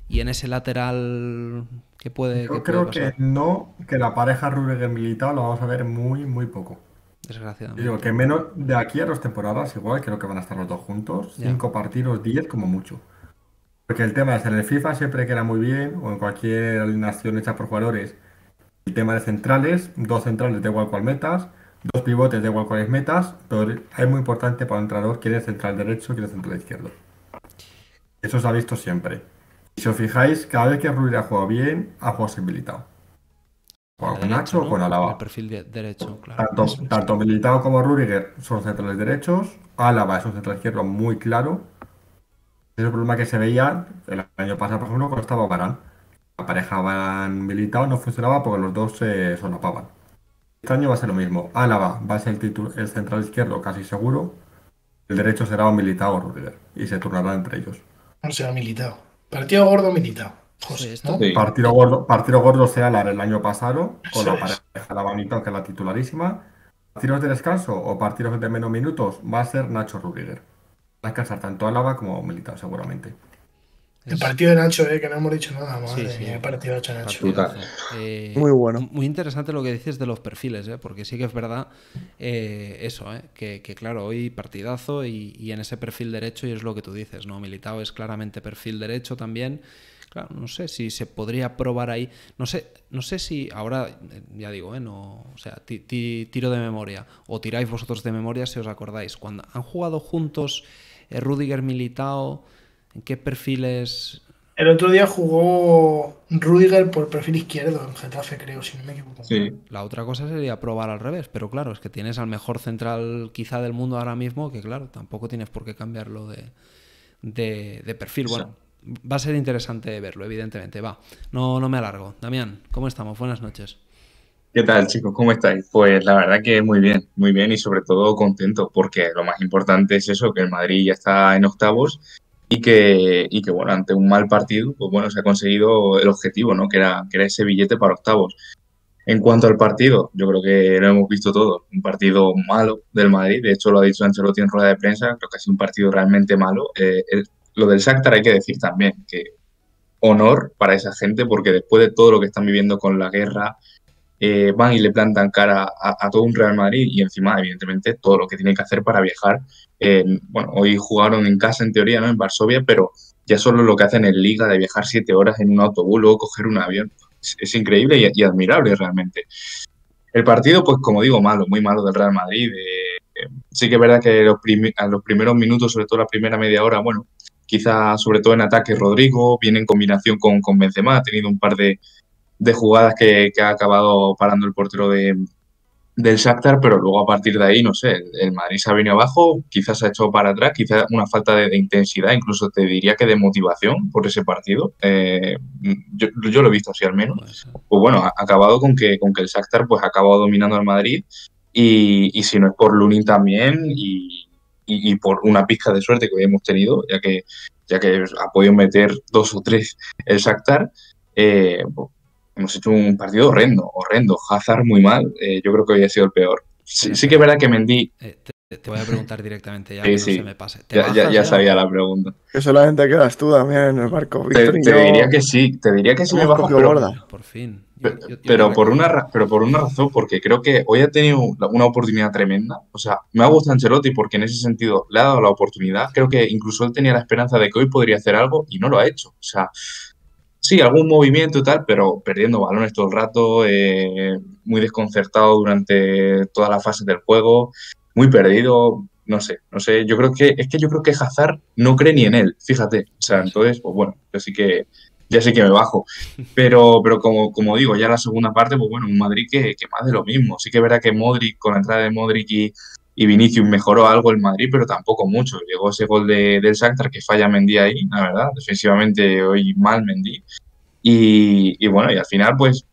y en ese lateral ¿qué puede. Yo creo que no, que la pareja Rudiger militado lo vamos a ver muy, muy poco desgraciadamente. Digo, que menos de aquí a dos temporadas, igual creo que van a estar los dos juntos. Cinco partidos, diez como mucho. Porque el tema es en el FIFA siempre que era muy bien, o en cualquier alineación hecha por jugadores. El tema de centrales, dos centrales de igual cual metas, dos pivotes de igual cuáles metas, pero es muy importante para un entrenador quién es central derecho, quién es central izquierdo. Eso se ha visto siempre. Si os fijáis, cada vez que Ruiz ha jugado bien, ha jugado habilitado con Nacho o con Álava. Tanto, militado como Rüdiger son centrales derechos, Álava es un central izquierdo muy claro. Es el problema que se veía el año pasado, por ejemplo, cuando estaba Barán. La pareja van militado no funcionaba porque los dos se solapaban. Este año va a ser lo mismo. Álava va a ser el, el central izquierdo casi seguro. El derecho será un militado o ruriger y se turnará entre ellos. No será militado. Partido gordo militado. Pues partido, gordo, partido gordo se el año pasado con la pareja de la que es la titularísima. Partidos de descanso o partidos de menos minutos va a ser Nacho Rubiger. Va a descansar tanto Álava como Militao, seguramente. El partido de Nacho, eh, que no hemos dicho nada, El partido de Nacho. muy eh, bueno. Muy interesante lo que dices de los perfiles, eh, porque sí que es verdad eso, que, claro, hoy partidazo y, en ese perfil derecho, y es lo que tú dices, ¿no? Militao es claramente perfil derecho también. Claro, no sé si se podría probar ahí. No sé, no sé si ahora, ya digo, ¿eh? no, o sea, ti, tiro de memoria. O tiráis vosotros de memoria si os acordáis. Cuando han jugado juntos eh, Rudiger Militao, ¿en qué perfiles? El otro día jugó Rudiger por perfil izquierdo en Getafe, creo, si no me equivoco. Sí. La otra cosa sería probar al revés, pero claro, es que tienes al mejor central quizá del mundo ahora mismo, que claro, tampoco tienes por qué cambiarlo de, de perfil. Bueno, va a ser interesante verlo, evidentemente. Va, no, no me alargo. Damián, ¿cómo estamos? Buenas noches. ¿Qué tal, chicos? ¿Cómo estáis? Pues la verdad que muy bien, muy bien y sobre todo contento porque lo más importante es eso, que el Madrid ya está en octavos y que, y que bueno, ante un mal partido, pues bueno, se ha conseguido el objetivo, ¿no? Que era, que ese billete para octavos. En cuanto al partido, yo creo que lo hemos visto todo. Un partido malo del Madrid. De hecho, lo ha dicho Ancelotti en rueda de prensa. Creo que ha sido un partido realmente malo. Eh, lo del Shakhtar hay que decir también que honor para esa gente porque después de todo lo que están viviendo con la guerra, eh, van y le plantan cara a, todo un Real Madrid y encima, evidentemente, todo lo que tienen que hacer para viajar. bueno, hoy jugaron en casa, en teoría, ¿no? En Varsovia, pero ya solo lo que hacen en Liga de viajar siete horas en un autobús, luego coger un avión, es, increíble y, admirable realmente. El partido, pues como digo, malo, muy malo del Real Madrid. Eh, eh, sí que es verdad que los primeros minutos, sobre todo la primera media hora, bueno, Quizás sobre todo en ataque Rodrigo, viene en combinación con, con Benzema, ha tenido un par de, jugadas que, ha acabado parando el portero de, del Shakhtar, pero luego a partir de ahí, no sé, el Madrid se ha venido abajo, quizás se ha hecho para atrás, quizás una falta de, intensidad, incluso te diría que de motivación por ese partido, eh, yo, lo he visto así al menos, pues bueno, ha acabado con que, con que el Shakhtar pues ha acabado dominando al Madrid, y, y si no es por Lunin también, y, y, por una pizca de suerte que hoy hemos tenido, ya que, ya que ha podido meter dos o tres el Shakhtar, eh, pues, hemos hecho un partido horrendo, horrendo. Hazard muy mal, eh, yo creo que hoy ha sido el peor. Sí, que es verdad que Mendy eh, te voy a preguntar directamente ya que se me pase. ya, sabía la pregunta. Que solamente quedas tú también en el barco, Te, diría que sí, te diría que sí me bajo. Pero, por fin. pero, por una, pero por una razón, porque creo que hoy ha tenido una oportunidad tremenda. O sea, me ha gustado Ancelotti porque en ese sentido le ha dado la oportunidad. Creo que incluso él tenía la esperanza de que hoy podría hacer algo y no lo ha hecho. O sea, sí, algún movimiento y tal, pero perdiendo balones todo el rato, eh, muy desconcertado durante toda la fase del juego muy perdido, no sé, no sé, yo creo que, es que yo creo que Hazard no cree ni en él, fíjate, o sea, entonces, pues bueno, yo sí que, ya sé que me bajo, pero, pero como, como digo, ya la segunda parte, pues bueno, un Madrid que, que más de lo mismo, sí que verá que Modric, con la entrada de Modric y, Vinicius mejoró algo el Madrid, pero tampoco mucho. Llegó ese gol de, del Shakhtar que falla Mendy ahí, la verdad, defensivamente hoy mal Mendy. Y, y, bueno, y al final pues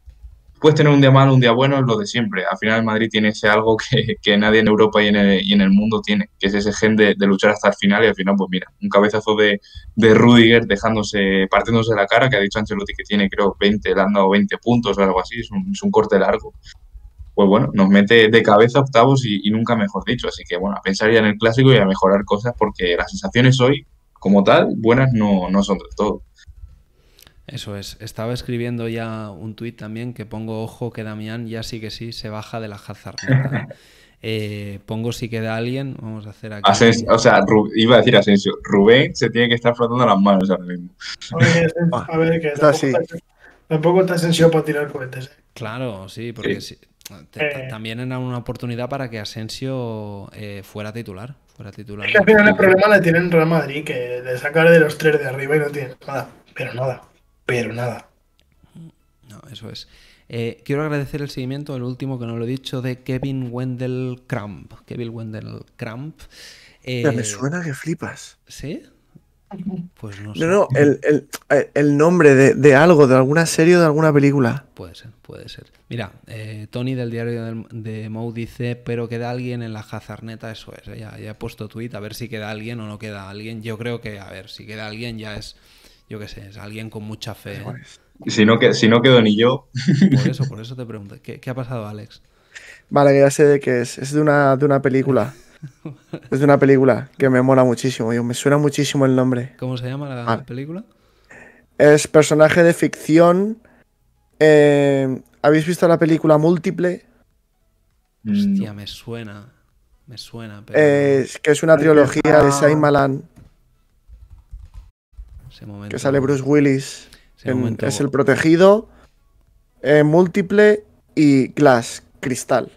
puedes tener un día malo, un día bueno, es lo de siempre. Al final Madrid tiene ese algo que, nadie en Europa y en, el, mundo tiene, que es ese gen de, luchar hasta el final y al final, pues mira, un cabezazo de, de Rudiger dejándose, partiéndose la cara, que ha dicho Ancelotti que tiene creo 20, dando 20 puntos o algo así, es un, corte largo. Pues bueno, nos mete de cabeza octavos y, nunca mejor dicho. Así que bueno, a pensar ya en el clásico y a mejorar cosas porque las sensaciones hoy, como tal, buenas no, no son del todo. Eso es. Estaba escribiendo ya un tuit también que pongo ojo que Damián ya sí que sí se baja de la Hazard. Eh, pongo si queda alguien, vamos a hacer aquí. o sea, iba a decir Asensio, Rubén se tiene que estar frotando las manos ahora mismo. a ver, ah. que tampoco, está, tampoco está Asensio para tirar cohetes. ¿eh? Claro, sí, porque eh. también era una oportunidad para que Asensio eh, fuera titular. Fuera titular. Es que al final el problema le tienen Real Madrid, que le sacar de los tres de arriba y no tiene nada, pero nada pero nada. No, eso es. Eh, quiero agradecer el seguimiento, el último que no lo he dicho, de Kevin Wendell Crump. Kevin Wendell Crump. Eh, me suena que flipas. ¿Sí? Pues no sé. No, no, eh, el, nombre de, algo, de alguna serie o de alguna película. Puede ser, puede ser. Mira, Tony del diario de, Mo dice, pero queda alguien en la jazarneta, eso es. Ya, ya he puesto tweet a ver si queda alguien o no queda alguien. Yo creo que, a ver, si queda alguien ya es yo qué sé, es alguien con mucha fe. ¿eh? Pues, si, no, que, si no quedo ni yo. Por eso, por eso te pregunto. ¿Qué, ha pasado, Alex? Vale, ya sé de qué es. Es de una, de una película. es de una película que me mola muchísimo. Yo, me suena muchísimo el nombre. ¿Cómo se llama la ah. película? Es personaje de ficción. Em, ¿Habéis visto la película Múltiple? Hostia, mm, me suena. Me suena, es que es una trilogía de ah. Malan que sale Bruce Willis. es el protegido, eh, múltiple y glass, cristal.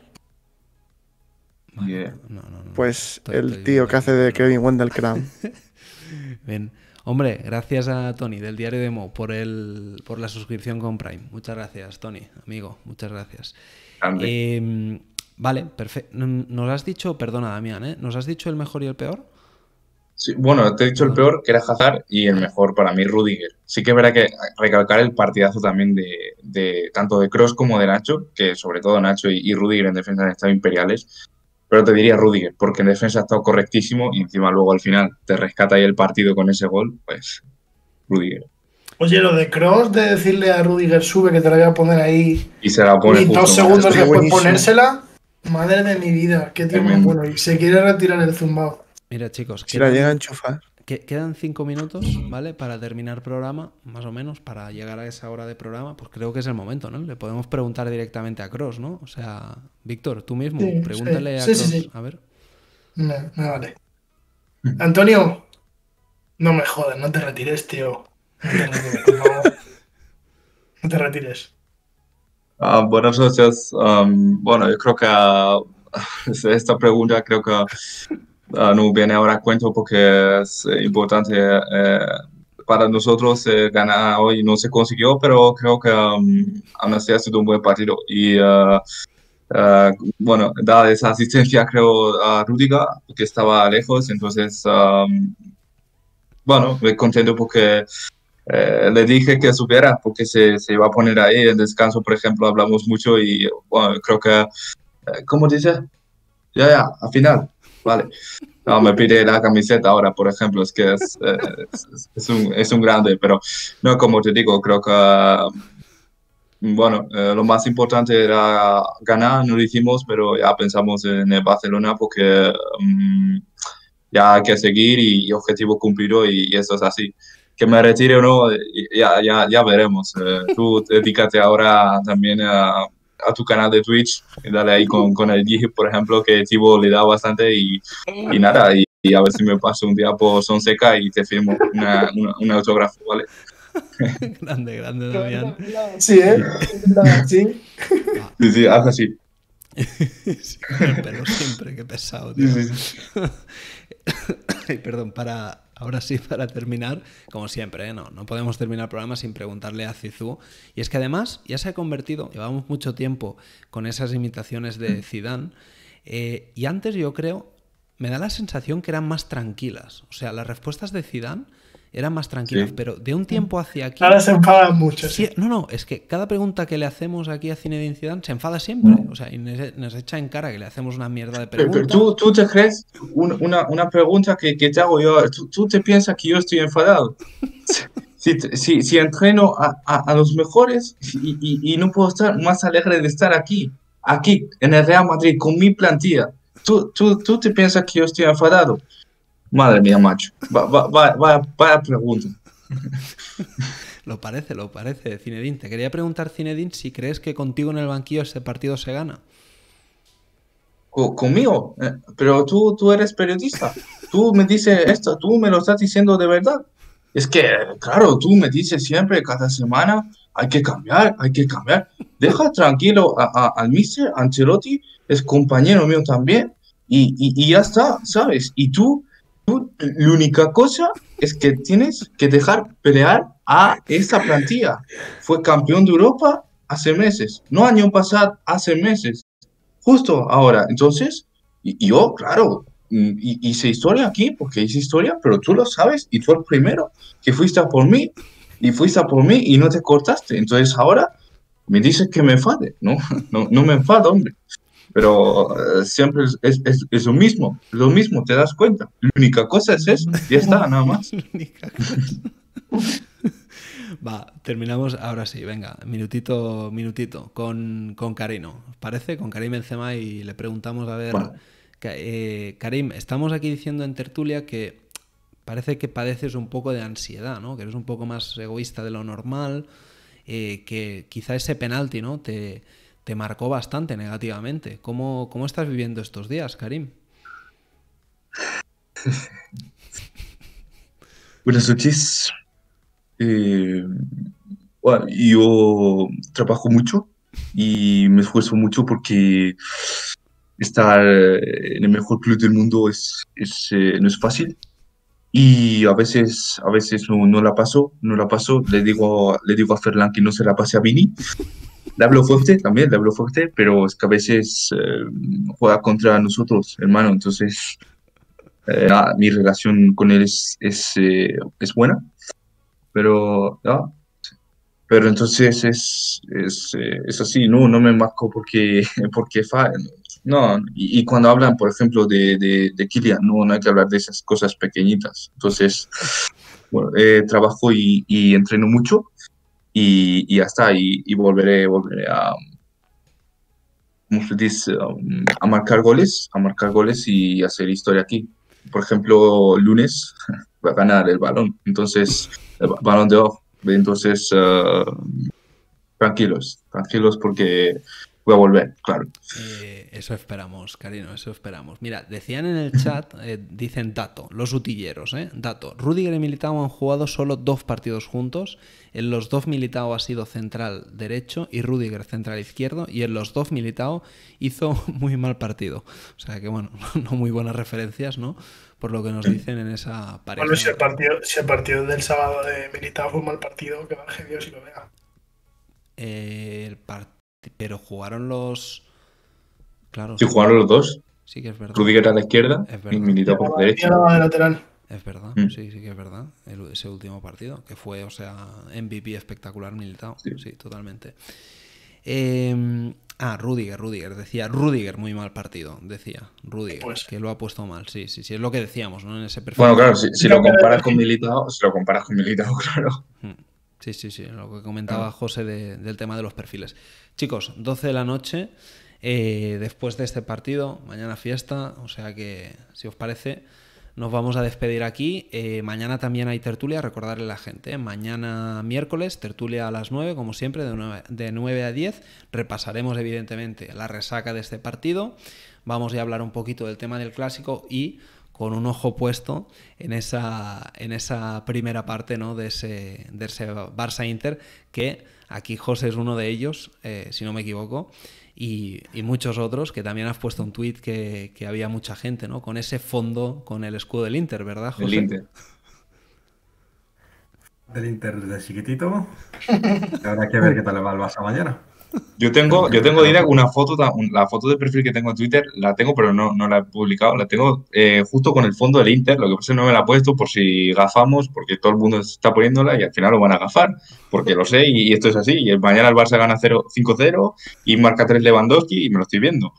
pues el tío que hace de Kevin Wendell crown Hombre, gracias a Tony del diario de Mo por, el, por la suscripción con Prime. Muchas gracias, Tony, amigo. Muchas gracias. Em, vale, perfecto. Nos has dicho, perdona Damián, ¿eh? ¿nos has dicho el mejor y el peor? bueno, te he dicho el peor, que era Hazard, y el mejor para mí, Rudiger. Sí que habrá que recalcar el partidazo también de, tanto de Cross como de Nacho, que sobre todo Nacho y, y, Rudiger en defensa han estado imperiales. Pero te diría Rudiger, porque en defensa ha estado correctísimo y encima luego al final te rescata ahí el partido con ese gol, pues Rudiger. Oye, lo de Cross, de decirle a Rudiger sube que te la voy a poner ahí. Y se la pone. Y dos segundos después ponérsela. Madre de mi vida, qué tiempo bueno. Y se quiere retirar el zumbao. Mira, chicos. quedan, quedan cinco minutos, ¿vale? Para terminar programa, más o menos, para llegar a esa hora de programa, pues creo que es el momento, ¿no? Le podemos preguntar directamente a Cross, ¿no? O sea, Víctor, tú mismo, pregúntale a Cross. A ver. vale. Antonio, no me jodas, no te retires, tío. No te retires, ah, buenas noches. bueno, yo creo que esta pregunta creo que Ah, no viene ahora a cuento porque es eh, importante eh, para nosotros eh, ganar hoy no se consiguió, pero creo que um, aún ha sido un buen partido. Y ah, ah, bueno, da esa asistencia, creo, a Rudiga, que estaba lejos, entonces, um, bueno, me contento porque le dije que supiera, porque se, se iba a poner ahí en descanso, por ejemplo, hablamos mucho y bueno, creo que, ¿cómo dice? Ya, ya, al final. Vale. No, me pide la camiseta ahora, por ejemplo, es que eh, es, es, un, es un grande, pero no, como te digo, creo que, mm, bueno, eh, lo más importante era ganar, no lo hicimos, pero ya pensamos en el Barcelona porque mm, ya hay que seguir y, objetivo cumplido y, eso es así. Que me retire o no, eh, ya, ya, ya veremos. tú dedícate ahora también a a tu canal de Twitch, dale ahí con, el G, por ejemplo, que Chivo le da bastante y, eh. nada, y, a ver si me paso un día por Sonseca y te firmo una, un autógrafo, ¿vale? grande, grande, Damián. Sí, ¿eh? Sí, sí, haz así. pero siempre, qué pesado, tío. perdón, para ahora sí, para terminar, como siempre, ¿eh? no, no podemos terminar el programa sin preguntarle a Cizú. Y es que además ya se ha convertido, llevamos mucho tiempo con esas imitaciones de mm. Zidane, eh, y antes yo creo, me da la sensación que eran más tranquilas. O sea, las respuestas de Zidane eran más tranquilas, pero de un tiempo hacia aquí... Ahora se enfadan mucho. No, no, es que cada pregunta que le hacemos aquí a Cine de Incidán se enfada siempre, mm. o sea, y nos, echa en cara que le hacemos una mierda de preguntas. Pero, tú, tú, te crees, una, una, pregunta que, que, te hago yo, tú, tú te piensas que yo estoy enfadado. Si, si, si, entreno a, a, los mejores y, y, y, no puedo estar más alegre de estar aquí, aquí en el Real Madrid, con mi plantilla. Tú, tú, tú te piensas que yo estoy enfadado. Madre mía, macho. Va, va, va, vaya pregunta. lo parece, lo parece, Cinedin? Te quería preguntar, Cinedin, si crees que contigo en el banquillo ese partido se gana. ¿Conmigo? Eh, pero tú, tú eres periodista. Tú me dices esto, tú me lo estás diciendo de verdad. Es que, claro, tú me dices siempre, cada semana, hay que cambiar, hay que cambiar. Deja tranquilo al mister Ancelotti, es compañero mío también, y, y, y ya está, ¿sabes? Y tú tú la única cosa es que tienes que dejar pelear a esta plantilla. Fue campeón de Europa hace meses, no año pasado, hace meses, justo ahora. Entonces, y, yo, claro, mm, y, hice historia aquí porque hice historia, pero tú lo sabes y tú el primero que fuiste a por mí y fuiste a por mí y no te cortaste. Entonces ahora me dices que me enfade, ¿no? No, no me enfado, hombre. Pero eh, siempre es, lo mismo, lo mismo, te das cuenta. La única cosa es eso, ya está, nada más. Va, terminamos ahora sí, venga, minutito, minutito, con, con ¿Os ¿Parece? Con Karim Benzema y le preguntamos a ver. Eh, Karim, estamos aquí diciendo en tertulia que parece que padeces un poco de ansiedad, ¿no? Que eres un poco más egoísta de lo normal, eh, que quizá ese penalti, ¿no? Te, te marcó bastante negativamente. ¿Cómo, cómo estás viviendo estos días, Karim? Buenas noches. Eh, yo trabajo mucho y me esfuerzo mucho porque estar en el mejor club del mundo es, eh, no es fácil y a veces a veces no, la paso no la le digo le digo a Ferland que no se la pase a Vini le hablo fuerte también, le hablo fuerte, pero es que a veces eh, juega contra nosotros, hermano. Entonces, eh, mi relación con él es, es, eh, buena, pero, ¿no? Ah, pero entonces es, es, así, no, no me marco porque, porque fa, no, y, cuando hablan, por ejemplo, de, de, Kilian, no, no hay que hablar de esas cosas pequeñitas. Entonces, bueno, trabajo y, y entreno mucho y, ya está, y, volveré, a, se dice? Um, a marcar goles, a marcar goles y hacer historia aquí. Por ejemplo, lunes va a ganar el balón, entonces, balón de off, entonces, eh, tranquilos, tranquilos porque voy a volver, claro. Eh, eso esperamos, cariño eso esperamos. Mira, decían en el chat, eh, dicen dato, los utilleros, ¿eh? Dato. Rudiger y Militao han jugado solo dos partidos juntos. En los dos Militao ha sido central derecho y Rudiger central izquierdo. Y en los dos Militao hizo muy mal partido. O sea que, bueno, no muy buenas referencias, ¿no? por lo que nos dicen en esa pareja. Bueno, si el partido, el partido del sábado de Militao fue un mal partido, que Dios y lo vea. Eh, el partido pero jugaron los. Claro. Sí, jugaron los dos. Sí, que es verdad. Rudiger a la izquierda y Militao por derecha. Es verdad, mm. sí, sí que es verdad. ese último partido, que fue, o sea, MVP espectacular Militao. Sí, totalmente. Em, ah, Rudiger, Rudiger. Decía Rudiger, muy mal partido. Decía Rudiger, pues- que lo ha puesto mal. Sí, sí, sí, es lo que decíamos, ¿no? En ese perfil. Bueno, claro, si, lo comparas con Militao, si lo comparas con Militao, claro. Mm. Sí, sí, sí, lo que comentaba José del tema de los perfiles. Chicos, 12 de la noche, eh, después de este partido, mañana fiesta, o sea que si os parece, nos vamos a despedir aquí. Eh, mañana también hay tertulia, recordarle a la gente. ¿eh? Mañana miércoles, tertulia a las 9, como siempre, de de 9 a 10. Repasaremos evidentemente la resaca de este partido. Vamos a hablar un poquito del tema del clásico y con un ojo puesto en esa, en esa primera parte ¿no? de, ese, de ese Barça Inter, que aquí José es uno de ellos, eh, si no me equivoco, y, muchos otros, que también has puesto un tuit que, había mucha gente, ¿no? Con ese fondo, con el escudo del Inter, ¿verdad, José? Del Inter. Del Inter de chiquitito. hay que ver qué tal le va el Barça mañana. Yo tengo, yo tengo una foto, la foto de perfil que tengo en Twitter, la tengo, pero no, no la he publicado, la tengo eh, justo con el fondo del Inter, lo que pasa es que no me la he puesto por si gafamos, porque todo el mundo está poniéndola y al final lo van a gafar, porque lo sé y, esto es así, y mañana el Barça gana 5-0 y marca 3 Lewandowski y me lo estoy viendo.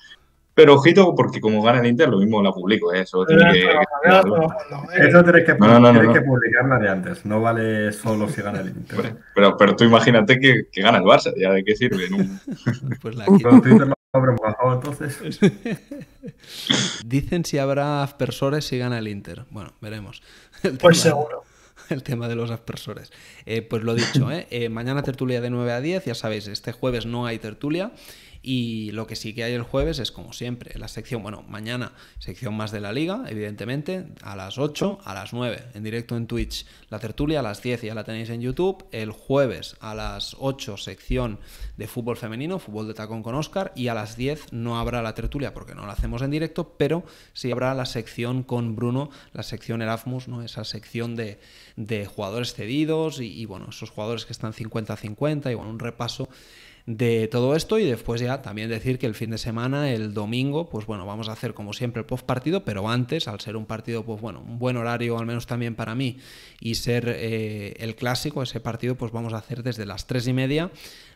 Pero ojito, porque como gana el Inter, lo mismo la publico, ¿eh? eso que, tienes que, publicarla de antes, no vale solo si gana el Inter. Pero, pero, tú imagínate que, gana el Barça, ¿ya de qué sirve? pues la entonces. Dicen si habrá aspersores si gana el Inter. Bueno, veremos. pues seguro. El tema de los aspersores. Eh, pues lo dicho, ¿eh? eh mañana tertulia de 9 a 10, ya sabéis, este jueves no hay tertulia. Y lo que sí que hay el jueves es como siempre, la sección, bueno, mañana sección más de la liga, evidentemente, a las 8, a las 9, en directo en Twitch, la tertulia a las 10 ya la tenéis en YouTube, el jueves a las 8 sección de fútbol femenino, fútbol de tacón con Oscar, y a las 10 no habrá la tertulia porque no la hacemos en directo, pero sí habrá la sección con Bruno, la sección Erasmus, ¿no? esa sección de, de jugadores cedidos y, y, bueno, esos jugadores que están 50-50 y bueno, un repaso de todo esto y después ya también decir que el fin de semana, el domingo, pues bueno, vamos a hacer como siempre el post partido, pero antes, al ser un partido, pues bueno, un buen horario al menos también para mí y ser eh, el clásico, ese partido, pues vamos a hacer desde las tres y media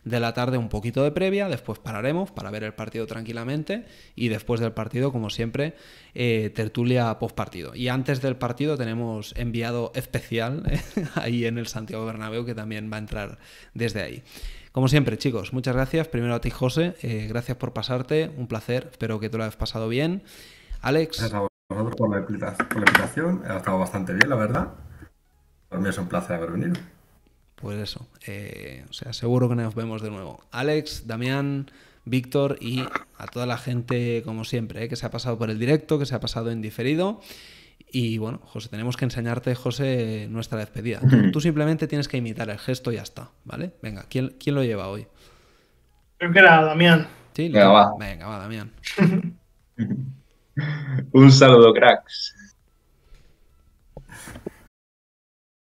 de la tarde un poquito de previa, después pararemos para ver el partido tranquilamente y después del partido, como siempre, eh, tertulia post partido. Y antes del partido tenemos enviado especial eh, ahí en el Santiago Bernabéu que también va a entrar desde ahí. Como siempre, chicos, muchas gracias. Primero a ti, José. Eh, gracias por pasarte. Un placer. Espero que tú lo hayas pasado bien. Alex. Gracias a vosotros por la, invitación. Ha estado bastante bien, la verdad. Para mí es un placer haber venido. Pues eso. Eh, o sea, seguro que nos vemos de nuevo. Alex, Damián, Víctor y a toda la gente, como siempre, eh, que se ha pasado por el directo, que se ha pasado en diferido. Y bueno, José, tenemos que enseñarte, José, nuestra despedida. Tú, simplemente tienes que imitar el gesto y ya está, ¿vale? Venga, ¿quién, lo lleva hoy? Creo que era Damián. Sí, va. Venga, va, Damián. Un saludo, cracks.